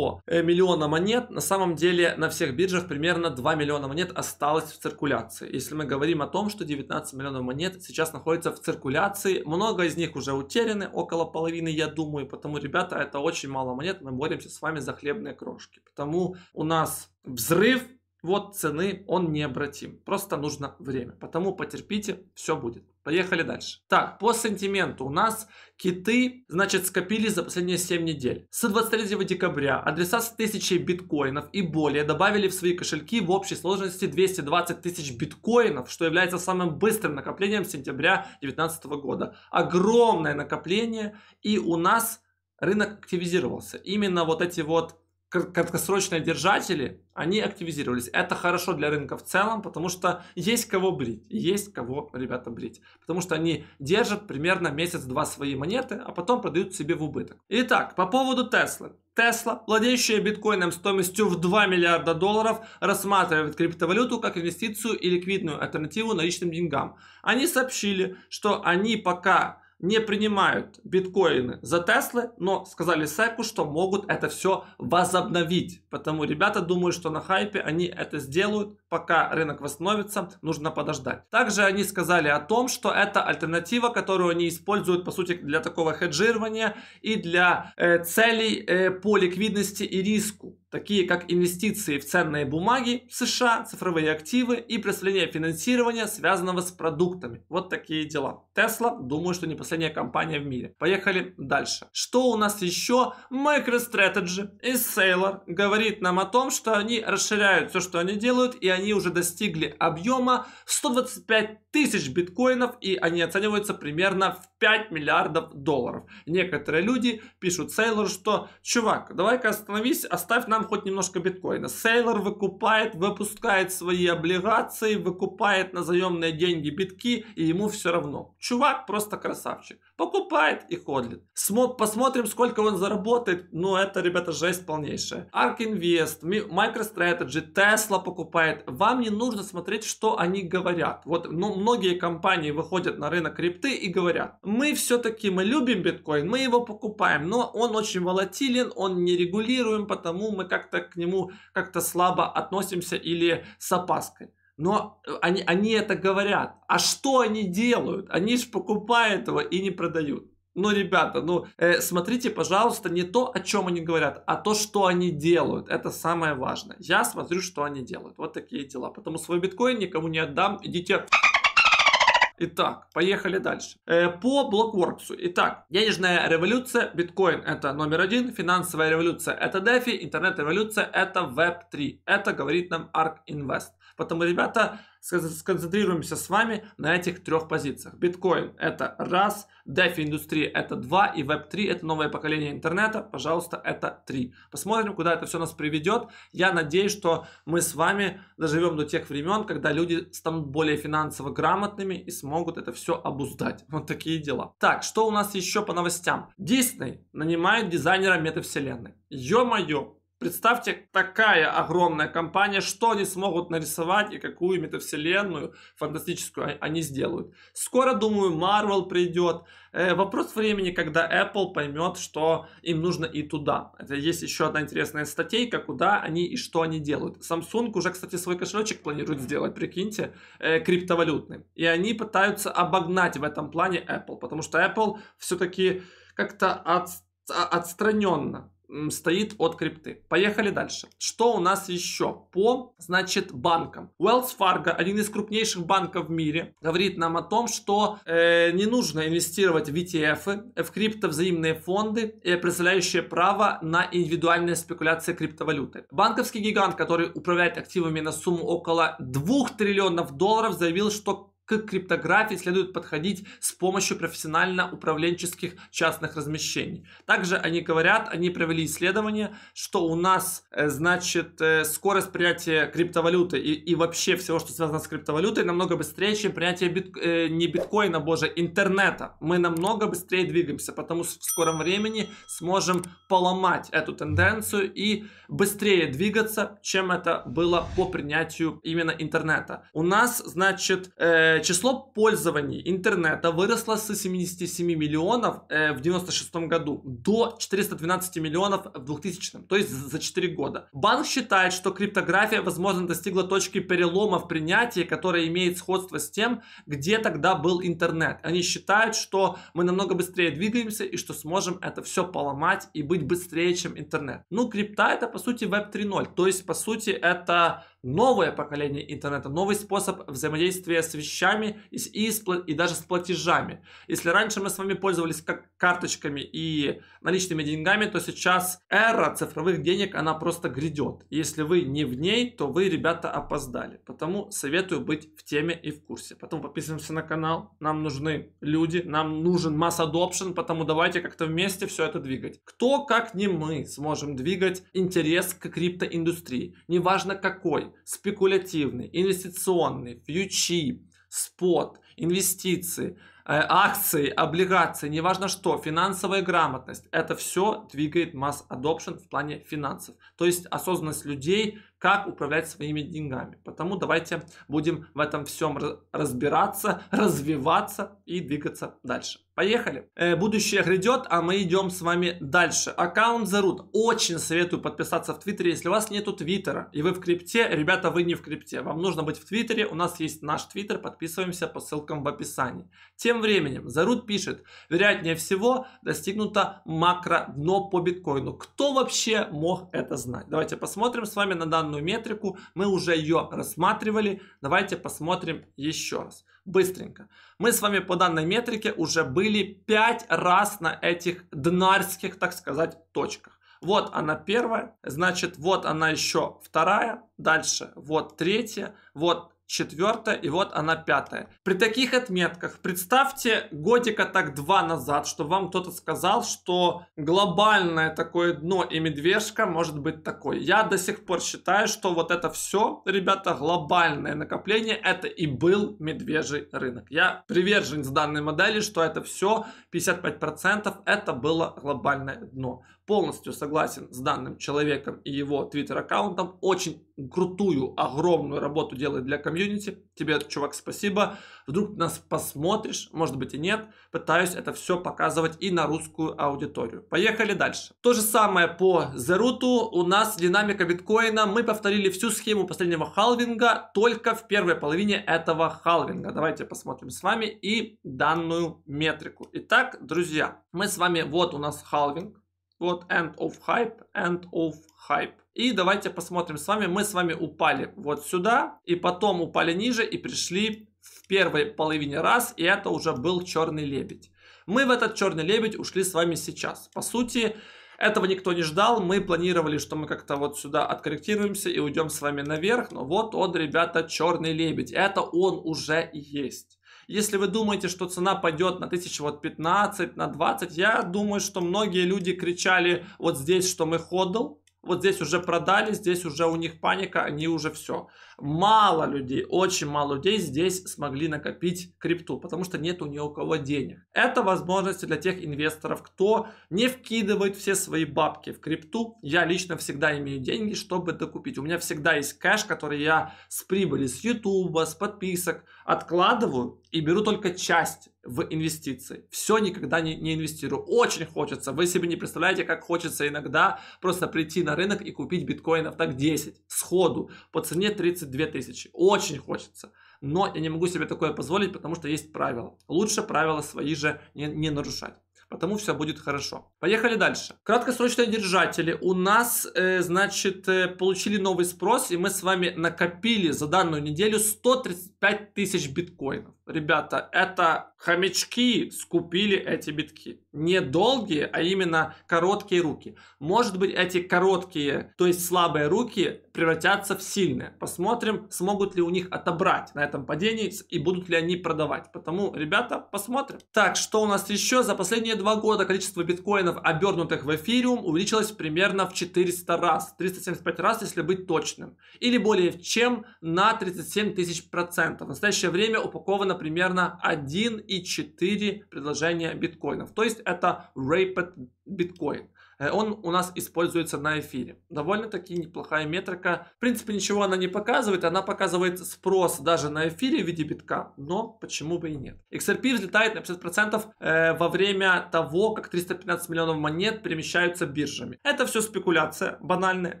э, миллиона монет. На самом деле на всех биржах примерно 2 миллиона монет осталось в циркуляции. Если мы говорим о том, что 19 миллионов монет сейчас находится в циркуляции, много из них уже утеряны, около половины, я думаю, потому потому, ребята, это очень мало монет, мы боремся с вами за хлебные крошки. Потому у нас взрыв вот цены, он необратим. Просто нужно время. Потому потерпите, все будет. Поехали дальше. Так, по сентименту у нас киты, значит, скопили за последние 7 недель. С 23 декабря адреса с тысячей биткоинов и более добавили в свои кошельки в общей сложности 220 тысяч биткоинов, что является самым быстрым накоплением сентября 2019 года. Огромное накопление, и у нас рынок активизировался. Именно вот эти вот краткосрочные держатели, они активизировались. Это хорошо для рынка в целом, потому что есть кого брить, есть кого, ребята, брить. Потому что они держат примерно месяц-два свои монеты, а потом продают себе в убыток. Итак, по поводу Теслы. Тесла, владеющая биткоином стоимостью в 2 миллиарда долларов, рассматривает криптовалюту как инвестицию и ликвидную альтернативу наличным деньгам. Они сообщили, что они пока не принимают биткоины за Теслы, но сказали Секу, что могут это все возобновить. Потому ребята думают, что на хайпе они это сделают, пока рынок восстановится, нужно подождать. Также они сказали о том, что это альтернатива, которую они используют, по сути, для такого хеджирования и для э, целей э, по ликвидности и риску такие как инвестиции в ценные бумаги в США, цифровые активы и представление финансирования, связанного с продуктами. Вот такие дела. Тесла, думаю, что не последняя компания в мире. Поехали дальше. Что у нас еще? MicroStrategy и Sailor говорит нам о том, что они расширяют все, что они делают, и они уже достигли объема 125 тысяч биткоинов, и они оцениваются примерно в 5 миллиардов долларов. Некоторые люди пишут Сейлору, что «Чувак, давай-ка остановись, оставь нам хоть немножко биткоина». Сейлор выкупает, выпускает свои облигации, выкупает на заемные деньги битки, и ему все равно. Чувак просто красавчик. Покупает и ходит. Смо- посмотрим, сколько он заработает. но ну, это, ребята, жесть полнейшая. Ark Invest, MicroStrategy, Tesla покупает вам не нужно смотреть, что они говорят. Вот ну, многие компании выходят на рынок крипты и говорят, мы все-таки, мы любим биткоин, мы его покупаем, но он очень волатилен, он не регулируем, потому мы как-то к нему как-то слабо относимся или с опаской. Но э, они, они это говорят. А что они делают? Они же покупают его и не продают ну, ребята, ну, э, смотрите, пожалуйста, не то, о чем они говорят, а то, что они делают. Это самое важное. Я смотрю, что они делают. Вот такие дела. Потому свой биткоин никому не отдам. Идите Итак, поехали дальше. Э, по Блокворксу. Итак, денежная революция, биткоин это номер один, финансовая революция это DeFi, интернет-революция это Web3. Это говорит нам ARK Invest. Поэтому, ребята, сконцентрируемся с вами на этих трех позициях. Биткоин – это раз, дефи индустрии это два, и веб – это новое поколение интернета, пожалуйста, это три. Посмотрим, куда это все нас приведет. Я надеюсь, что мы с вами доживем до тех времен, когда люди станут более финансово грамотными и смогут это все обуздать. Вот такие дела. Так, что у нас еще по новостям? Disney нанимает дизайнера метавселенной. Ё-моё, Представьте, такая огромная компания, что они смогут нарисовать и какую метавселенную фантастическую а, они сделают. Скоро, думаю, Marvel придет. Э, вопрос времени, когда Apple поймет, что им нужно и туда. Это есть еще одна интересная статейка, куда они и что они делают. Samsung уже, кстати, свой кошелечек планирует сделать, прикиньте, э, криптовалютный. И они пытаются обогнать в этом плане Apple, потому что Apple все-таки как-то от, отстраненно стоит от крипты. Поехали дальше. Что у нас еще по, значит, банкам? Wells Fargo, один из крупнейших банков в мире, говорит нам о том, что э, не нужно инвестировать в ETF, в криптовзаимные фонды, э, представляющие право на индивидуальные спекуляции криптовалюты. Банковский гигант, который управляет активами на сумму около 2 триллионов долларов, заявил, что к криптографии следует подходить с помощью профессионально-управленческих частных размещений. Также они говорят, они провели исследование, что у нас, э, значит, э, скорость принятия криптовалюты и, и вообще всего, что связано с криптовалютой, намного быстрее, чем принятие бит, э, не биткоина, боже, интернета. Мы намного быстрее двигаемся, потому что в скором времени сможем поломать эту тенденцию и быстрее двигаться, чем это было по принятию именно интернета. У нас, значит, э, Э, число пользований интернета выросло с 77 э, миллионов в 1996 году до 412 миллионов в 2000, то есть за 4 года. Банк считает, что криптография, возможно, достигла точки перелома в принятии, которая имеет сходство с тем, где тогда был интернет. Они считают, что мы намного быстрее двигаемся и что сможем это все поломать и быть быстрее, чем интернет. Ну, крипта это по сути веб 3.0, то есть по сути это новое поколение интернета, новый способ взаимодействия с вещами и, и, и даже с платежами. Если раньше мы с вами пользовались как карточками и наличными деньгами, то сейчас эра цифровых денег, она просто грядет. если вы не в ней, то вы, ребята, опоздали. Поэтому советую быть в теме и в курсе. Потом подписываемся на канал. Нам нужны люди, нам нужен масс adoption, потому давайте как-то вместе все это двигать. Кто, как не мы, сможем двигать интерес к криптоиндустрии. Неважно какой спекулятивный, инвестиционный, фьючи, спот, инвестиции, э, акции, облигации, неважно что, финансовая грамотность, это все двигает масс adoption в плане финансов. То есть осознанность людей, как управлять своими деньгами. Потому давайте будем в этом всем разбираться, развиваться и двигаться дальше. Поехали. Э, будущее грядет, а мы идем с вами дальше. Аккаунт Зарут. Очень советую подписаться в Твиттере, если у вас нету Твиттера. И вы в крипте, ребята, вы не в крипте. Вам нужно быть в Твиттере. У нас есть наш Твиттер. Подписываемся по ссылкам в описании. Тем временем Зарут пишет. Вероятнее всего достигнуто макро дно по биткоину. Кто вообще мог это знать? Давайте посмотрим с вами на данную метрику. Мы уже ее рассматривали. Давайте посмотрим еще раз. Быстренько. Мы с вами по данной метрике уже были 5 раз на этих днарских, так сказать, точках. Вот она первая, значит, вот она еще вторая, дальше вот третья, вот четвертая и вот она пятая. При таких отметках представьте годика так два назад, что вам кто-то сказал, что глобальное такое дно и медвежка может быть такой. Я до сих пор считаю, что вот это все, ребята, глобальное накопление, это и был медвежий рынок. Я приверженец данной модели, что это все 55% это было глобальное дно. Полностью согласен с данным человеком и его твиттер-аккаунтом. Очень крутую, огромную работу делает для комьюнити комьюнити. Тебе, чувак, спасибо. Вдруг нас посмотришь, может быть и нет. Пытаюсь это все показывать и на русскую аудиторию. Поехали дальше. То же самое по зеруту. У нас динамика биткоина. Мы повторили всю схему последнего халвинга только в первой половине этого халвинга. Давайте посмотрим с вами и данную метрику. Итак, друзья, мы с вами, вот у нас халвинг. Вот end of hype, end of hype. И давайте посмотрим с вами. Мы с вами упали вот сюда, и потом упали ниже и пришли в первой половине раз, и это уже был черный лебедь. Мы в этот черный лебедь ушли с вами сейчас. По сути, этого никто не ждал, мы планировали, что мы как-то вот сюда откорректируемся и уйдем с вами наверх, но вот он, ребята, черный лебедь, это он уже и есть. Если вы думаете, что цена пойдет на 1015, на 20, я думаю, что многие люди кричали вот здесь, что мы ходл, вот здесь уже продали, здесь уже у них паника, они уже все. Мало людей, очень мало людей здесь смогли накопить крипту, потому что нет ни у кого денег. Это возможность для тех инвесторов, кто не вкидывает все свои бабки в крипту. Я лично всегда имею деньги, чтобы докупить. У меня всегда есть кэш, который я с прибыли с ютуба, с подписок откладываю и беру только часть в инвестиции. Все никогда не, не инвестирую. Очень хочется. Вы себе не представляете, как хочется иногда просто прийти на рынок и купить биткоинов так 10 сходу по цене 30 32 тысячи. Очень хочется. Но я не могу себе такое позволить, потому что есть правила. Лучше правила свои же не, не нарушать потому все будет хорошо. Поехали дальше. Краткосрочные держатели. У нас, э, значит, э, получили новый спрос, и мы с вами накопили за данную неделю 135 тысяч биткоинов. Ребята, это хомячки скупили эти битки. Не долгие, а именно короткие руки. Может быть, эти короткие, то есть слабые руки, превратятся в сильные. Посмотрим, смогут ли у них отобрать на этом падении и будут ли они продавать. Потому, ребята, посмотрим. Так, что у нас еще? За последние последние два года количество биткоинов, обернутых в эфириум, увеличилось примерно в 400 раз, 375 раз, если быть точным, или более чем на 37 тысяч процентов. В настоящее время упаковано примерно 1,4 предложения биткоинов, то есть это rapid биткоин. Э, он у нас используется на эфире. Довольно-таки неплохая метрика. В принципе, ничего она не показывает. Она показывает спрос даже на эфире в виде битка, но почему бы и нет. XRP взлетает на 50% э, во время того, как 315 миллионов монет перемещаются биржами. Это все спекуляция банальная,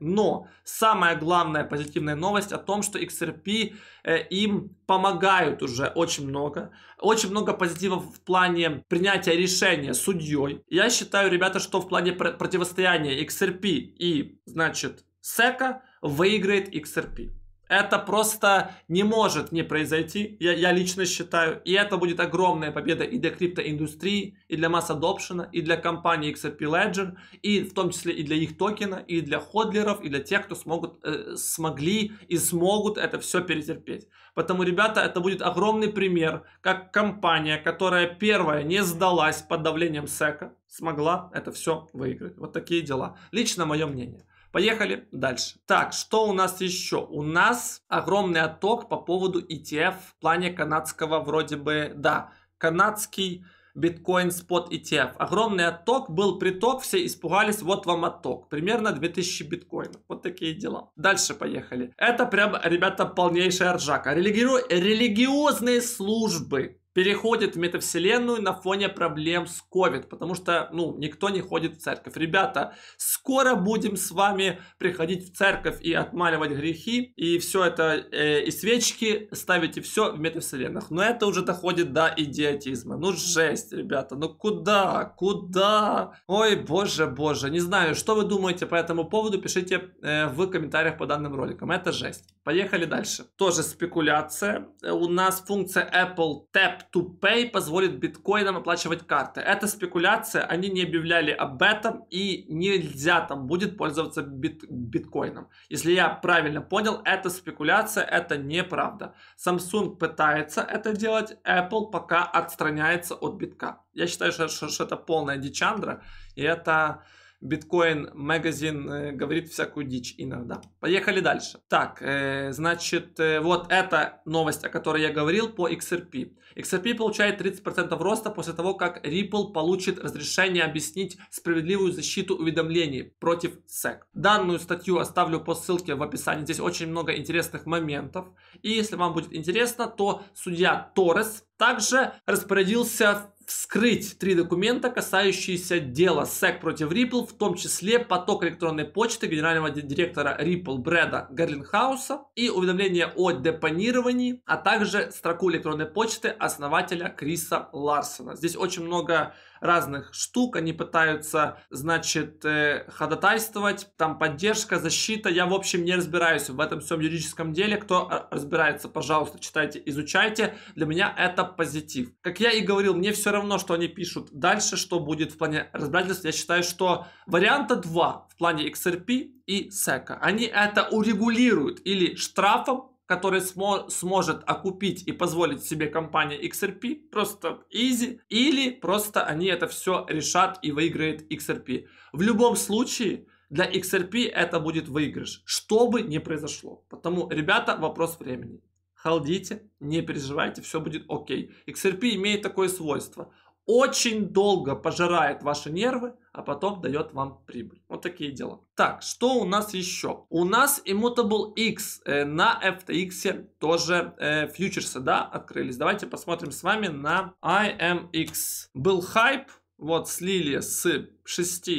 но самая главная позитивная новость о том, что XRP Э, им помогают уже очень много. Очень много позитивов в плане принятия решения судьей. Я считаю, ребята, что в плане противостояния XRP и, значит, SECA выиграет XRP. Это просто не может не произойти, я, я лично считаю. И это будет огромная победа и для криптоиндустрии, и для масс adoption, и для компании XRP Ledger, и в том числе и для их токена, и для ходлеров, и для тех, кто смогут, э, смогли и смогут это все перетерпеть. Поэтому, ребята, это будет огромный пример, как компания, которая первая не сдалась под давлением СЭКа, смогла это все выиграть. Вот такие дела. Лично мое мнение. Поехали дальше. Так, что у нас еще? У нас огромный отток по поводу ETF в плане канадского вроде бы, да, канадский биткоин спот ETF. Огромный отток, был приток, все испугались, вот вам отток. Примерно 2000 биткоинов. Вот такие дела. Дальше поехали. Это прям, ребята, полнейшая ржака. Религи... Религиозные службы переходит в метавселенную на фоне проблем с COVID, потому что, ну, никто не ходит в церковь. Ребята, скоро будем с вами приходить в церковь и отмаливать грехи, и все это, э, и свечки ставить и все в метавселенных. Но это уже доходит до идиотизма. Ну, жесть, ребята, ну куда, куда? Ой, боже, боже, не знаю, что вы думаете по этому поводу, пишите э, в комментариях по данным роликам. Это жесть. Поехали дальше. Тоже спекуляция. Э, у нас функция Apple Tap to Pay позволит биткоинам оплачивать карты. Это спекуляция, они не объявляли об этом и нельзя там будет пользоваться бит, биткоином. Если я правильно понял, это спекуляция, это неправда. Samsung пытается это делать, Apple пока отстраняется от битка. Я считаю, что, что, что это полная дичандра и это... Bitcoin Magazine э, говорит всякую дичь иногда. Поехали дальше. Так, э, значит, э, вот эта новость, о которой я говорил по XRP. XRP получает 30% роста после того, как Ripple получит разрешение объяснить справедливую защиту уведомлений против SEC. Данную статью оставлю по ссылке в описании. Здесь очень много интересных моментов. И если вам будет интересно, то судья Торрес также распорядился вскрыть три документа, касающиеся дела SEC против Ripple, в том числе поток электронной почты генерального директора Ripple Брэда Герлинхауса и уведомление о депонировании, а также строку электронной почты основателя Криса Ларсона. Здесь очень много разных штук, они пытаются, значит, э, ходатайствовать, там поддержка, защита, я, в общем, не разбираюсь в этом всем юридическом деле, кто а, разбирается, пожалуйста, читайте, изучайте, для меня это позитив. Как я и говорил, мне все равно, что они пишут дальше, что будет в плане разбирательства, я считаю, что варианта два в плане XRP и SEC. Они это урегулируют или штрафом, который смо сможет окупить и позволить себе компания XRP, просто easy, или просто они это все решат и выиграет XRP. В любом случае, для XRP это будет выигрыш, что бы ни произошло. Потому, ребята, вопрос времени. Халдите, не переживайте, все будет окей. XRP имеет такое свойство очень долго пожирает ваши нервы, а потом дает вам прибыль. Вот такие дела. Так, что у нас еще? У нас Immutable X э, на FTX тоже э, фьючерсы, да, открылись. Давайте посмотрим с вами на IMX. Был хайп, вот слили с 6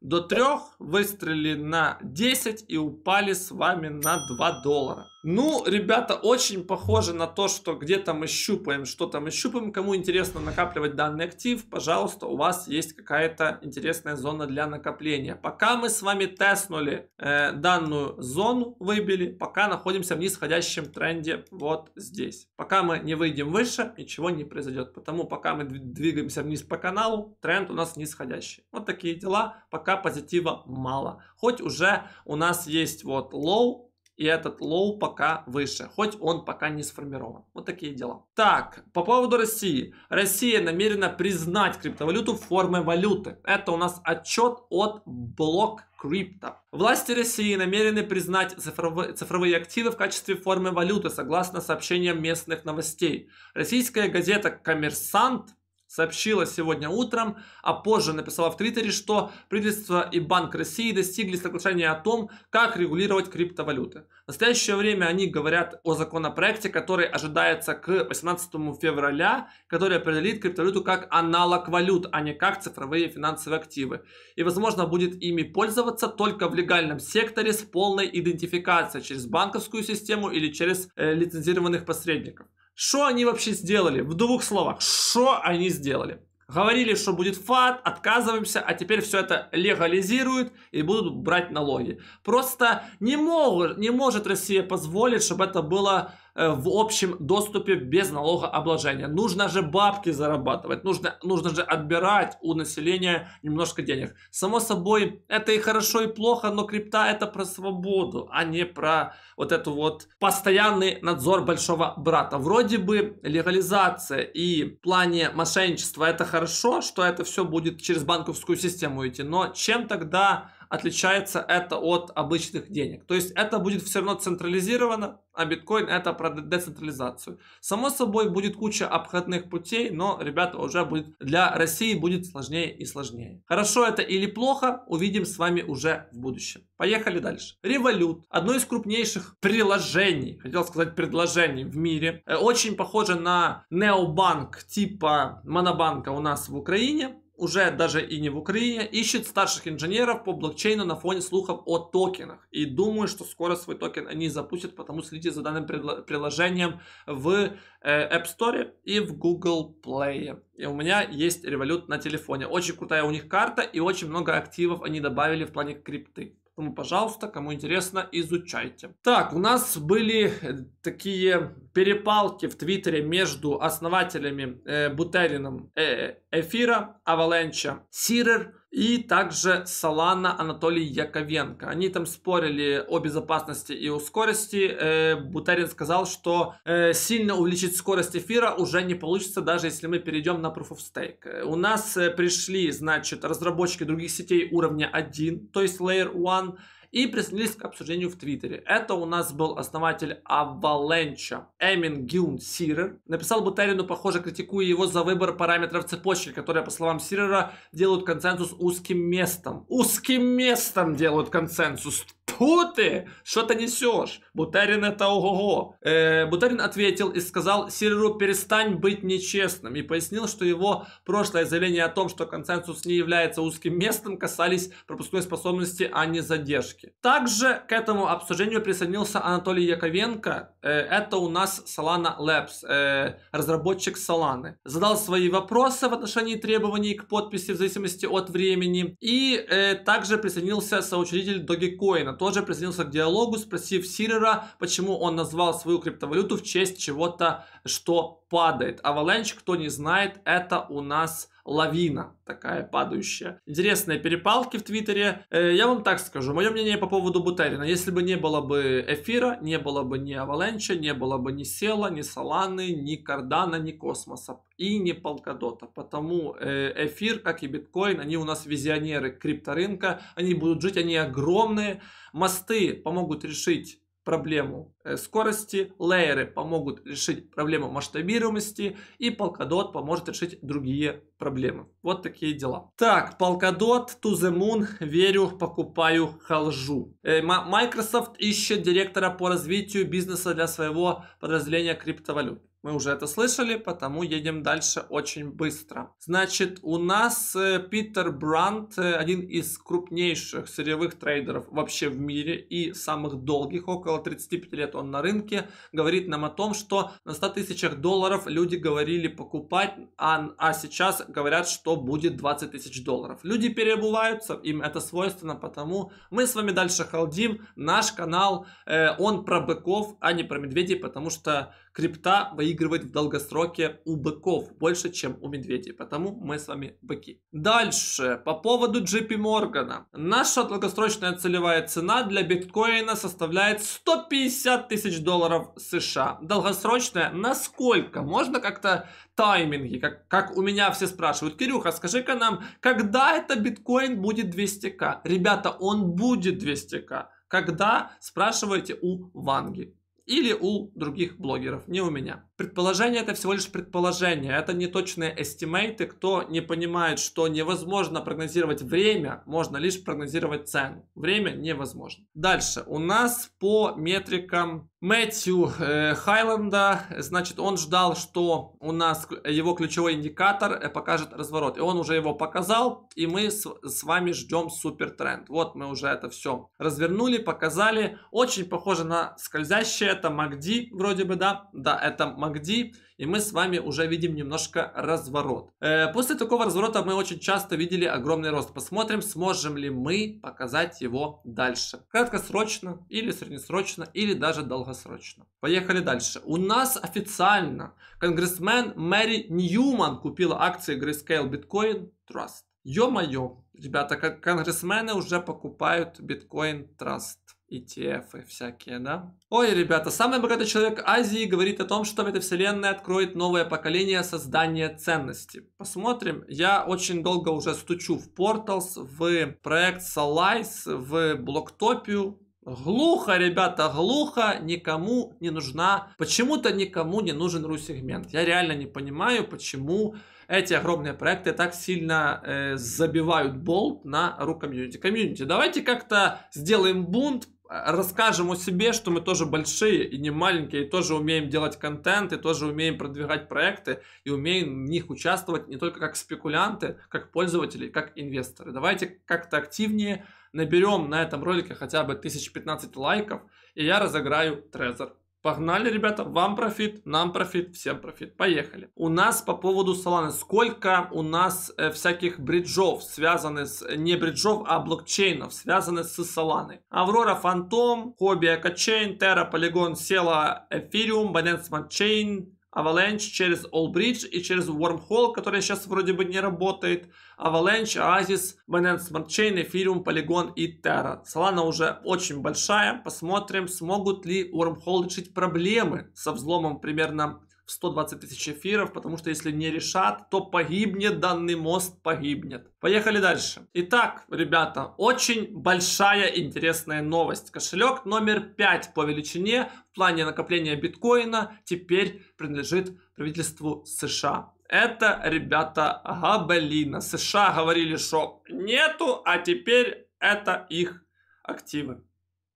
до 3, выстрелили на 10 и упали с вами на 2 доллара. Ну, ребята, очень похоже на то, что где-то мы щупаем, что-то мы щупаем. Кому интересно накапливать данный актив, пожалуйста, у вас есть какая-то интересная зона для накопления. Пока мы с вами тестнули э, данную зону, выбили, пока находимся в нисходящем тренде вот здесь. Пока мы не выйдем выше, ничего не произойдет. Потому пока мы двигаемся вниз по каналу, тренд у нас нисходящий. Вот такие дела, пока позитива мало. Хоть уже у нас есть вот лоу, и этот лоу пока выше, хоть он пока не сформирован. Вот такие дела. Так, по поводу России. Россия намерена признать криптовалюту формой валюты. Это у нас отчет от блок крипто. Власти России намерены признать цифровые, цифровые активы в качестве формы валюты, согласно сообщениям местных новостей. Российская газета «Коммерсант» сообщила сегодня утром, а позже написала в Твиттере, что правительство и Банк России достигли соглашения о том, как регулировать криптовалюты. В настоящее время они говорят о законопроекте, который ожидается к 18 февраля, который определит криптовалюту как аналог валют, а не как цифровые финансовые активы. И, возможно, будет ими пользоваться только в легальном секторе с полной идентификацией через банковскую систему или через э, лицензированных посредников. Что они вообще сделали? В двух словах. Что они сделали? Говорили, что будет фат, отказываемся, а теперь все это легализируют и будут брать налоги. Просто не, мог, не может Россия позволить, чтобы это было Э, в общем доступе без налогообложения. Нужно же бабки зарабатывать, нужно, нужно же отбирать у населения немножко денег. Само собой, это и хорошо, и плохо, но крипта это про свободу, а не про вот эту вот постоянный надзор большого брата. Вроде бы легализация и в плане мошенничества это хорошо, что это все будет через банковскую систему идти, но чем тогда отличается это от обычных денег. То есть это будет все равно централизировано, а биткоин это про децентрализацию. Само собой будет куча обходных путей, но, ребята, уже будет для России будет сложнее и сложнее. Хорошо это или плохо, увидим с вами уже в будущем. Поехали дальше. Revolut, одно из крупнейших приложений, хотел сказать предложений в мире, э, очень похоже на необанк типа монобанка у нас в Украине, уже даже и не в Украине, ищет старших инженеров по блокчейну на фоне слухов о токенах. И думаю, что скоро свой токен они запустят, потому следите за данным приложением в э, App Store и в Google Play. И у меня есть Revolut на телефоне. Очень крутая у них карта и очень много активов они добавили в плане крипты. Поэтому, пожалуйста, кому интересно, изучайте. Так, у нас были такие перепалки в Твиттере между основателями э, Бутерином э, Эфира, Аваленча, Сирер и также Салана Анатолий Яковенко. Они там спорили о безопасности и о скорости. Э, Бутерин сказал, что э, сильно увеличить скорость эфира уже не получится, даже если мы перейдем на Proof of Stake. Э, у нас э, пришли, значит, разработчики других сетей уровня 1, то есть Layer 1, и присоединились к обсуждению в Твиттере. Это у нас был основатель Avalanche Эмин Гилн Сирер. Написал Бутерину, похоже, критикуя его за выбор параметров цепочки, которые, по словам Сирера, делают консенсус узким местом. Узким местом делают консенсус. Кто ты? Что ты несешь? Бутерин это ого-го. Э, Бутерин ответил и сказал Сиреру перестань быть нечестным и пояснил, что его прошлое заявление о том, что консенсус не является узким местом, касались пропускной способности, а не задержки. Также к этому обсуждению присоединился Анатолий Яковенко. Э, это у нас Solana Labs, э, разработчик Solana. Задал свои вопросы в отношении требований к подписи в зависимости от времени. И э, также присоединился соучредитель Dogecoin, тоже присоединился к диалогу, спросив Сирера, почему он назвал свою криптовалюту в честь чего-то, что падает. Avalanche, а кто не знает, это у нас лавина такая падающая. Интересные перепалки в Твиттере. Э, я вам так скажу, мое мнение по поводу Бутерина. Если бы не было бы эфира, не было бы ни Аваленча, не было бы ни Села, ни Соланы, ни Кардана, ни Космоса и не Полкадота. Потому э, эфир, как и биткоин, они у нас визионеры крипторынка, они будут жить, они огромные. Мосты помогут решить проблему э, скорости, лейеры помогут решить проблему масштабируемости, и Polkadot поможет решить другие проблемы. Вот такие дела. Так, Polkadot, To The Moon, верю, покупаю, холжу. Э, Microsoft ищет директора по развитию бизнеса для своего подразделения криптовалют. Мы уже это слышали, потому едем дальше очень быстро. Значит, у нас э, Питер Брандт, э, один из крупнейших сырьевых трейдеров вообще в мире и самых долгих, около 35 лет он на рынке, говорит нам о том, что на 100 тысячах долларов люди говорили покупать, а, а сейчас говорят, что будет 20 тысяч долларов. Люди переобуваются, им это свойственно, потому мы с вами дальше халдим. Наш канал, э, он про быков, а не про медведей, потому что крипта выигрывает в долгосроке у быков больше, чем у медведей, потому мы с вами быки. Дальше, по поводу JP Morgan. Наша долгосрочная целевая цена для биткоина составляет 150 тысяч долларов США. Долгосрочная насколько? Можно как-то тайминги, как, как у меня все спрашивают. Кирюха, скажи-ка нам, когда это биткоин будет 200к? Ребята, он будет 200к. Когда? спрашиваете у Ванги или у других блогеров, не у меня. Предположение это всего лишь предположение, это не точные эстимейты. Кто не понимает, что невозможно прогнозировать время, можно лишь прогнозировать цену. Время невозможно. Дальше. У нас по метрикам Мэтью э, Хайленда, значит, он ждал, что у нас его ключевой индикатор э, покажет разворот. И он уже его показал, и мы с, с вами ждем супер тренд. Вот мы уже это все развернули, показали. Очень похоже на скользящее, это MACD вроде бы, да? Да, это MACD, и мы с вами уже видим немножко разворот. Э, после такого разворота мы очень часто видели огромный рост. Посмотрим, сможем ли мы показать его дальше. Краткосрочно, или среднесрочно, или даже долгосрочно. Поехали дальше. У нас официально конгрессмен Мэри Ньюман купила акции Grayscale Bitcoin Trust. Ё-моё, ребята, конгрессмены уже покупают Bitcoin Trust. ETF и всякие, да? Ой, ребята, самый богатый человек Азии говорит о том, что метавселенная откроет новое поколение создания ценности. Посмотрим. Я очень долго уже стучу в Portals, в проект Solace, в Блоктопию. Глухо, ребята, глухо, никому не нужна, почему-то никому не нужен ру-сегмент. Я реально не понимаю, почему эти огромные проекты так сильно э, забивают болт на ру-комьюнити. Комьюнити, давайте как-то сделаем бунт, Э, расскажем о себе, что мы тоже большие и не маленькие, и тоже умеем делать контент, и тоже умеем продвигать проекты, и умеем в них участвовать не только как спекулянты, как пользователи, как инвесторы. Давайте как-то активнее наберем на этом ролике хотя бы 1015 лайков, и я разыграю Trezor Погнали, ребята, вам профит, нам профит, всем профит. Поехали. У нас по поводу Solana, сколько у нас э, всяких бриджов, связаны с, э, не бриджов, а блокчейнов, связаны с Solana. Аврора, Фантом, Хобби, Экочейн, Terra, Polygon, Села, Эфириум, Binance Smart Chain, Avalanche через All и через Wormhole, который сейчас вроде бы не работает. Avalanche, Oasis, Binance Smart Chain, Ethereum, Polygon и Terra. Solana уже очень большая. Посмотрим, смогут ли Wormhole решить проблемы со взломом примерно в 120 тысяч эфиров, потому что если не решат, то погибнет данный мост, погибнет. Поехали дальше. Итак, ребята, очень большая интересная новость. Кошелек номер 5 по величине в плане накопления биткоина теперь принадлежит правительству США. Это, ребята, габелина. США говорили, что нету, а теперь это их активы.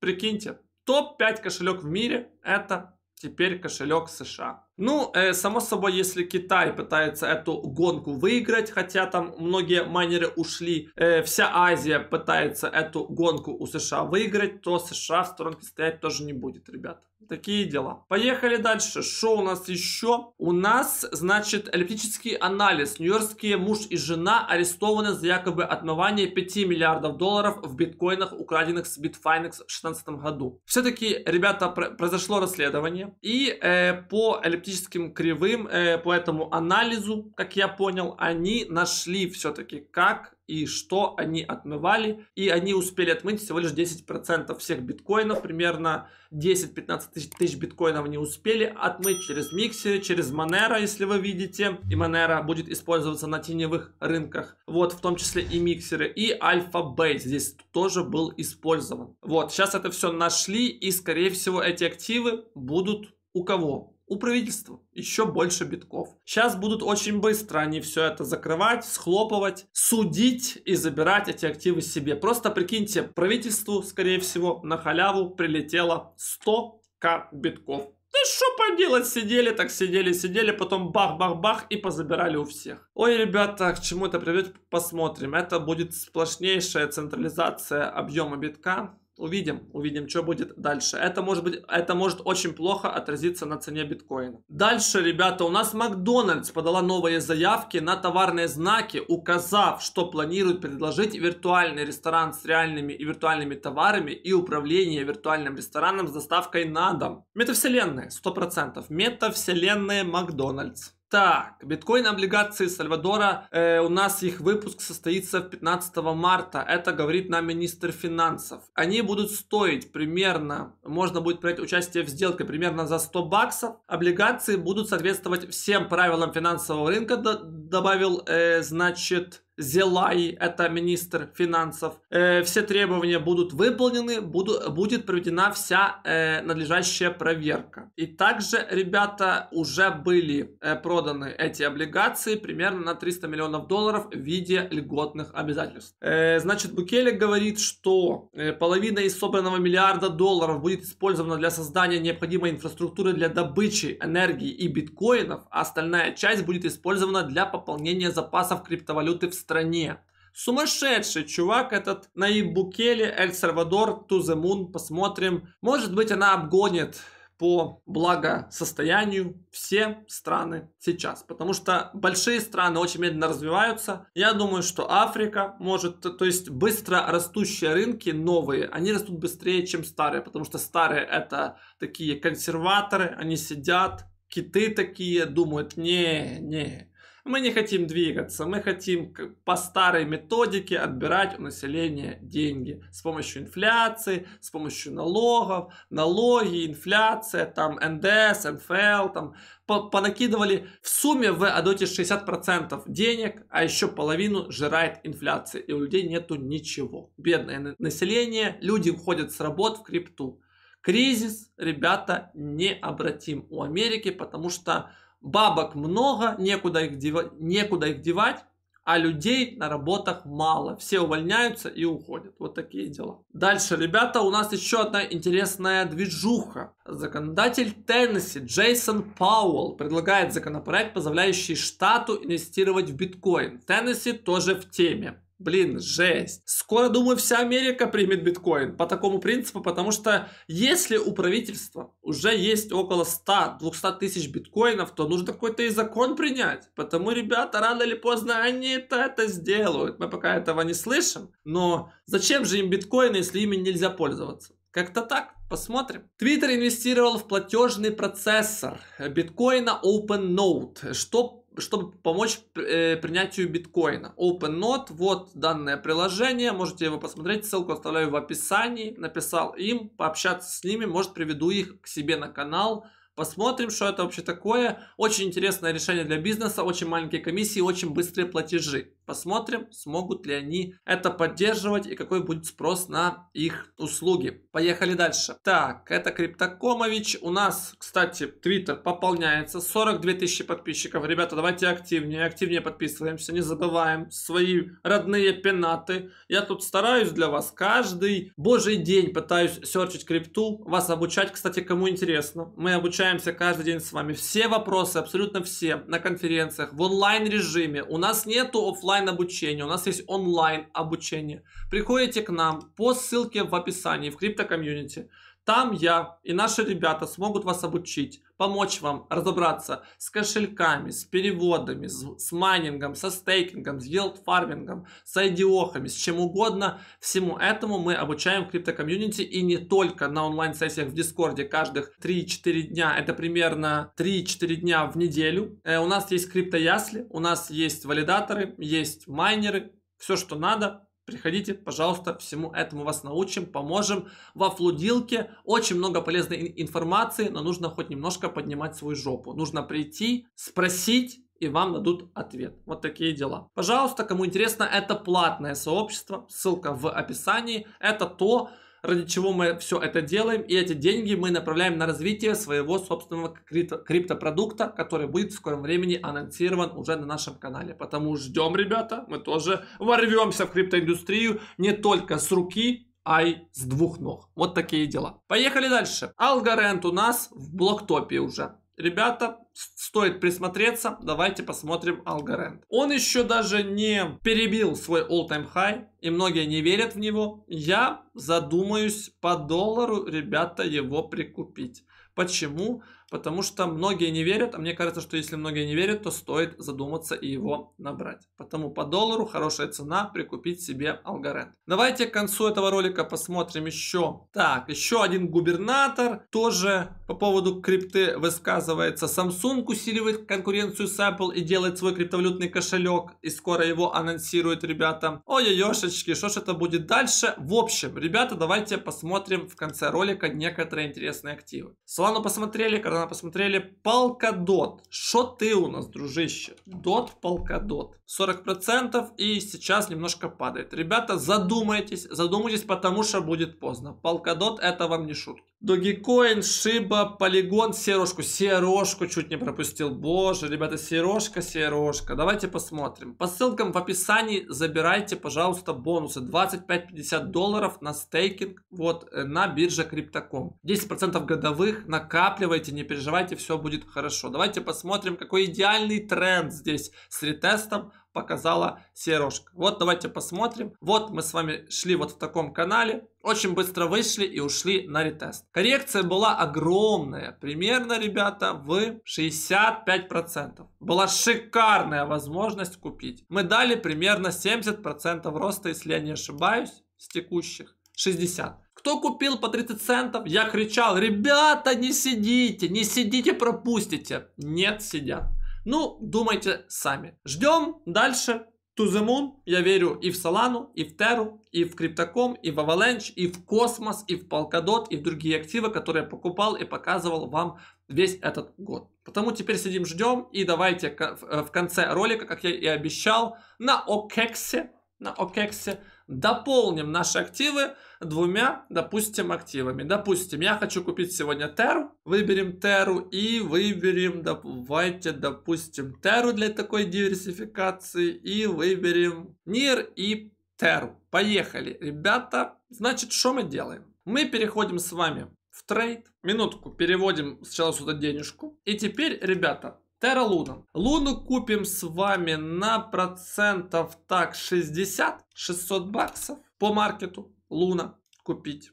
Прикиньте, топ-5 кошелек в мире это теперь кошелек США. Ну, э, само собой, если Китай пытается эту гонку выиграть, хотя там многие майнеры ушли, э, вся Азия пытается эту гонку у США выиграть, то США в сторонке стоять тоже не будет, ребята. Такие дела. Поехали дальше. Что у нас еще? У нас, значит, эллиптический анализ. Нью-Йоркские муж и жена арестованы за якобы отмывание 5 миллиардов долларов в биткоинах, украденных с Bitfinex в 2016 году. Все-таки, ребята, произошло расследование. И э, по эллиптическому статистическим кривым, э, по этому анализу, как я понял, они нашли все-таки как и что они отмывали, и они успели отмыть всего лишь 10% всех биткоинов, примерно 10-15 тысяч, тысяч биткоинов они успели отмыть через миксеры, через Monero, если вы видите, и Monero будет использоваться на теневых рынках, вот, в том числе и миксеры, и Alphabase здесь тоже был использован. Вот, сейчас это все нашли, и, скорее всего, эти активы будут у кого? у правительства еще больше битков. Сейчас будут очень быстро они все это закрывать, схлопывать, судить и забирать эти активы себе. Просто прикиньте, правительству, скорее всего, на халяву прилетело 100к битков. Да что поделать, сидели так, сидели, сидели, потом бах-бах-бах и позабирали у всех. Ой, ребята, к чему это приведет, посмотрим. Это будет сплошнейшая централизация объема битка Увидим, увидим, что будет дальше. Это может быть, это может очень плохо отразиться на цене биткоина. Дальше, ребята, у нас Макдональдс подала новые заявки на товарные знаки, указав, что планирует предложить виртуальный ресторан с реальными и виртуальными товарами и управление виртуальным рестораном с доставкой на дом. Метавселенная, 100%. Метавселенная Макдональдс. Так, биткоин-облигации Сальвадора, э, у нас их выпуск состоится 15 марта, это говорит нам министр финансов. Они будут стоить примерно, можно будет принять участие в сделке примерно за 100 баксов. Облигации будут соответствовать всем правилам финансового рынка, добавил, э, значит, Зелай, это министр финансов, э, все требования будут выполнены, буду, будет проведена вся э, надлежащая проверка. И также, ребята, уже были э, проданы эти облигации примерно на 300 миллионов долларов в виде льготных обязательств. Э, значит, Букеле говорит, что э, половина из собранного миллиарда долларов будет использована для создания необходимой инфраструктуры для добычи энергии и биткоинов, а остальная часть будет использована для пополнения запасов криптовалюты в стране стране. Сумасшедший чувак этот на Ибукеле Эль-Сальвадор Туземун Посмотрим. Может быть, она обгонит по благосостоянию все страны сейчас. Потому что большие страны очень медленно развиваются. Я думаю, что Африка может, то есть быстро растущие рынки новые, они растут быстрее, чем старые. Потому что старые это такие консерваторы, они сидят, киты такие думают, не, не, мы не хотим двигаться, мы хотим по старой методике отбирать у населения деньги с помощью инфляции, с помощью налогов, налоги, инфляция, там НДС, НФЛ, там понакидывали в сумме в Адоте 60% денег, а еще половину жирает инфляция, и у людей нету ничего. Бедное население, люди уходят с работ в крипту. Кризис, ребята, необратим у Америки, потому что Бабок много, некуда их, девать, некуда их девать, а людей на работах мало. Все увольняются и уходят. Вот такие дела. Дальше, ребята, у нас еще одна интересная движуха. Законодатель Теннесси Джейсон Пауэлл предлагает законопроект, позволяющий штату инвестировать в биткоин. Теннесси тоже в теме. Блин, жесть. Скоро, думаю, вся Америка примет биткоин по такому принципу, потому что если у правительства уже есть около 100-200 тысяч биткоинов, то нужно какой-то и закон принять. Потому, ребята, рано или поздно они это, это сделают. Мы пока этого не слышим. Но зачем же им биткоины, если ими нельзя пользоваться? Как-то так. Посмотрим. Твиттер инвестировал в платежный процессор биткоина OpenNote, чтобы чтобы помочь э, принятию биткоина. OpenNote, вот данное приложение, можете его посмотреть, ссылку оставляю в описании, написал им, пообщаться с ними, может приведу их к себе на канал, посмотрим, что это вообще такое. Очень интересное решение для бизнеса, очень маленькие комиссии, очень быстрые платежи. Посмотрим, смогут ли они это поддерживать и какой будет спрос на их услуги. Поехали дальше. Так, это Криптокомович. У нас, кстати, Твиттер пополняется. 42 тысячи подписчиков. Ребята, давайте активнее, активнее подписываемся. Не забываем свои родные пенаты. Я тут стараюсь для вас каждый божий день пытаюсь серчить крипту, вас обучать. Кстати, кому интересно, мы обучаемся каждый день с вами. Все вопросы, абсолютно все, на конференциях, в онлайн режиме. У нас нету офлайн онлайн-обучение, у нас есть онлайн-обучение. Приходите к нам по ссылке в описании в крипто-комьюнити. Там я и наши ребята смогут вас обучить, помочь вам разобраться с кошельками, с переводами, с, с майнингом, со стейкингом, с гилд-фармингом, с айдиохами, с чем угодно. Всему этому мы обучаем в крипто-комьюнити и не только на онлайн-сессиях в Дискорде каждых 3-4 дня. Это примерно 3-4 дня в неделю. Э, у нас есть криптоясли, у нас есть валидаторы, есть майнеры, все, что надо, Приходите, пожалуйста, всему этому вас научим, поможем. Во флудилке очень много полезной информации, но нужно хоть немножко поднимать свою жопу. Нужно прийти, спросить, и вам дадут ответ. Вот такие дела. Пожалуйста, кому интересно, это платное сообщество, ссылка в описании. Это то, ради чего мы все это делаем, и эти деньги мы направляем на развитие своего собственного крипто криптопродукта, который будет в скором времени анонсирован уже на нашем канале. Потому ждем, ребята, мы тоже ворвемся в криптоиндустрию не только с руки, ай с двух ног. Вот такие дела. Поехали дальше. Алгорент у нас в блоктопе уже ребята, стоит присмотреться, давайте посмотрим Алгарент. Он еще даже не перебил свой all-time high, и многие не верят в него. Я задумаюсь по доллару, ребята, его прикупить. Почему? потому что многие не верят, а мне кажется, что если многие не верят, то стоит задуматься и его набрать. Потому по доллару хорошая цена прикупить себе алгоритм. Давайте к концу этого ролика посмотрим еще. Так, еще один губернатор тоже по поводу крипты высказывается. Samsung усиливает конкуренцию с Apple и делает свой криптовалютный кошелек. И скоро его анонсируют ребята. Ой-ой-ешечки, что ж это будет дальше? В общем, ребята, давайте посмотрим в конце ролика некоторые интересные активы. Solana посмотрели, когда сторона посмотрели. Полкадот. Что ты у нас, дружище? Дот, полкадот. 40% и сейчас немножко падает. Ребята, задумайтесь. Задумайтесь, потому что будет поздно. Полкадот это вам не шутки. Dogecoin, Шиба, Полигон, Сережку. Сережку чуть не пропустил. Боже, ребята, Сережка, Сережка. Давайте посмотрим. По ссылкам в описании забирайте, пожалуйста, бонусы. 25-50 долларов на стейкинг вот э, на бирже Криптоком. 10% годовых накапливайте, не переживайте, все будет хорошо. Давайте посмотрим, какой идеальный тренд здесь с ретестом показала сережка. Вот давайте посмотрим. Вот мы с вами шли вот в таком канале. Очень быстро вышли и ушли на ретест. Коррекция была огромная. Примерно, ребята, в 65%. Была шикарная возможность купить. Мы дали примерно 70% роста, если я не ошибаюсь, с текущих. 60. Кто купил по 30 центов, я кричал, ребята, не сидите, не сидите, пропустите. Нет, сидят. Ну, думайте сами. Ждем дальше. To the Moon. Я верю и в Solana, и в Terra, и в Криптоком, и в Avalanche, и в Космос, и в Polkadot, и в другие активы, которые я покупал и показывал вам весь этот год. Потому теперь сидим ждем и давайте э, в конце ролика, как я и обещал, на Окексе, на Окексе дополним наши активы двумя, допустим, активами. Допустим, я хочу купить сегодня Теру. Выберем Теру и выберем, давайте, допустим, Теру для такой диверсификации. И выберем Нир и Теру. Поехали, ребята. Значит, что мы делаем? Мы переходим с вами в трейд. Минутку переводим сначала сюда денежку. И теперь, ребята, Терра Луна. Луну купим с вами на процентов так 60, 600 баксов по маркету. Луна купить.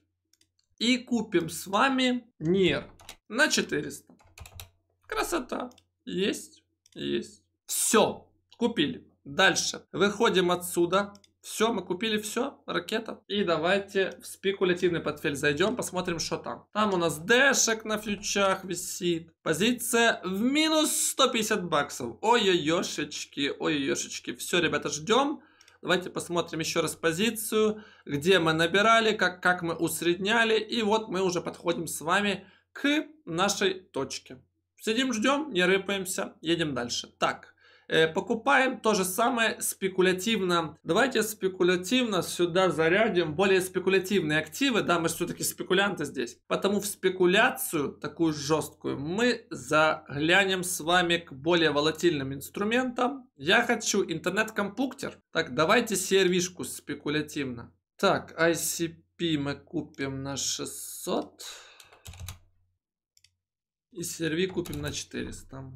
И купим с вами Нир на 400. Красота. Есть, есть. Все, купили. Дальше. Выходим отсюда. Все, мы купили все, ракета. И давайте в спекулятивный портфель зайдем, посмотрим, что там. Там у нас дэшек на фьючах висит. Позиция в минус 150 баксов. Ой-ой-ешечки, ой-ой-ешечки. Все, ребята, ждем. Давайте посмотрим еще раз позицию, где мы набирали, как, как мы усредняли. И вот мы уже подходим с вами к нашей точке. Сидим, ждем, не рыпаемся, едем дальше. Так, Э, покупаем то же самое спекулятивно. Давайте спекулятивно сюда зарядим более спекулятивные активы. Да, мы все-таки спекулянты здесь. Потому в спекуляцию, такую жесткую, мы заглянем с вами к более волатильным инструментам. Я хочу интернет-компуктер. Так, давайте сервишку спекулятивно. Так, ICP мы купим на 600. И серви купим на 400.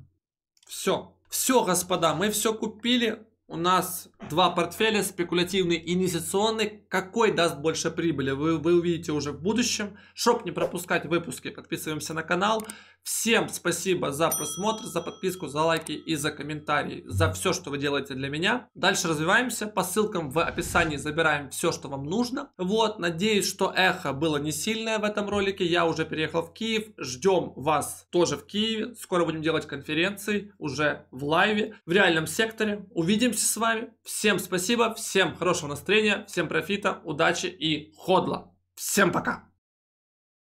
Все все, господа, мы все купили, у нас два портфеля, спекулятивный и инвестиционный. Какой даст больше прибыли, вы, вы увидите уже в будущем. Чтоб не пропускать выпуски, подписываемся на канал. Всем спасибо за просмотр, за подписку, за лайки и за комментарии, за все, что вы делаете для меня. Дальше развиваемся, по ссылкам в описании забираем все, что вам нужно. Вот, надеюсь, что эхо было не сильное в этом ролике, я уже переехал в Киев, ждем вас тоже в Киеве. Скоро будем делать конференции уже в лайве, в реальном секторе. Увидимся увидимся с вами. Всем спасибо, всем хорошего настроения, всем профита, удачи и ходла. Всем пока!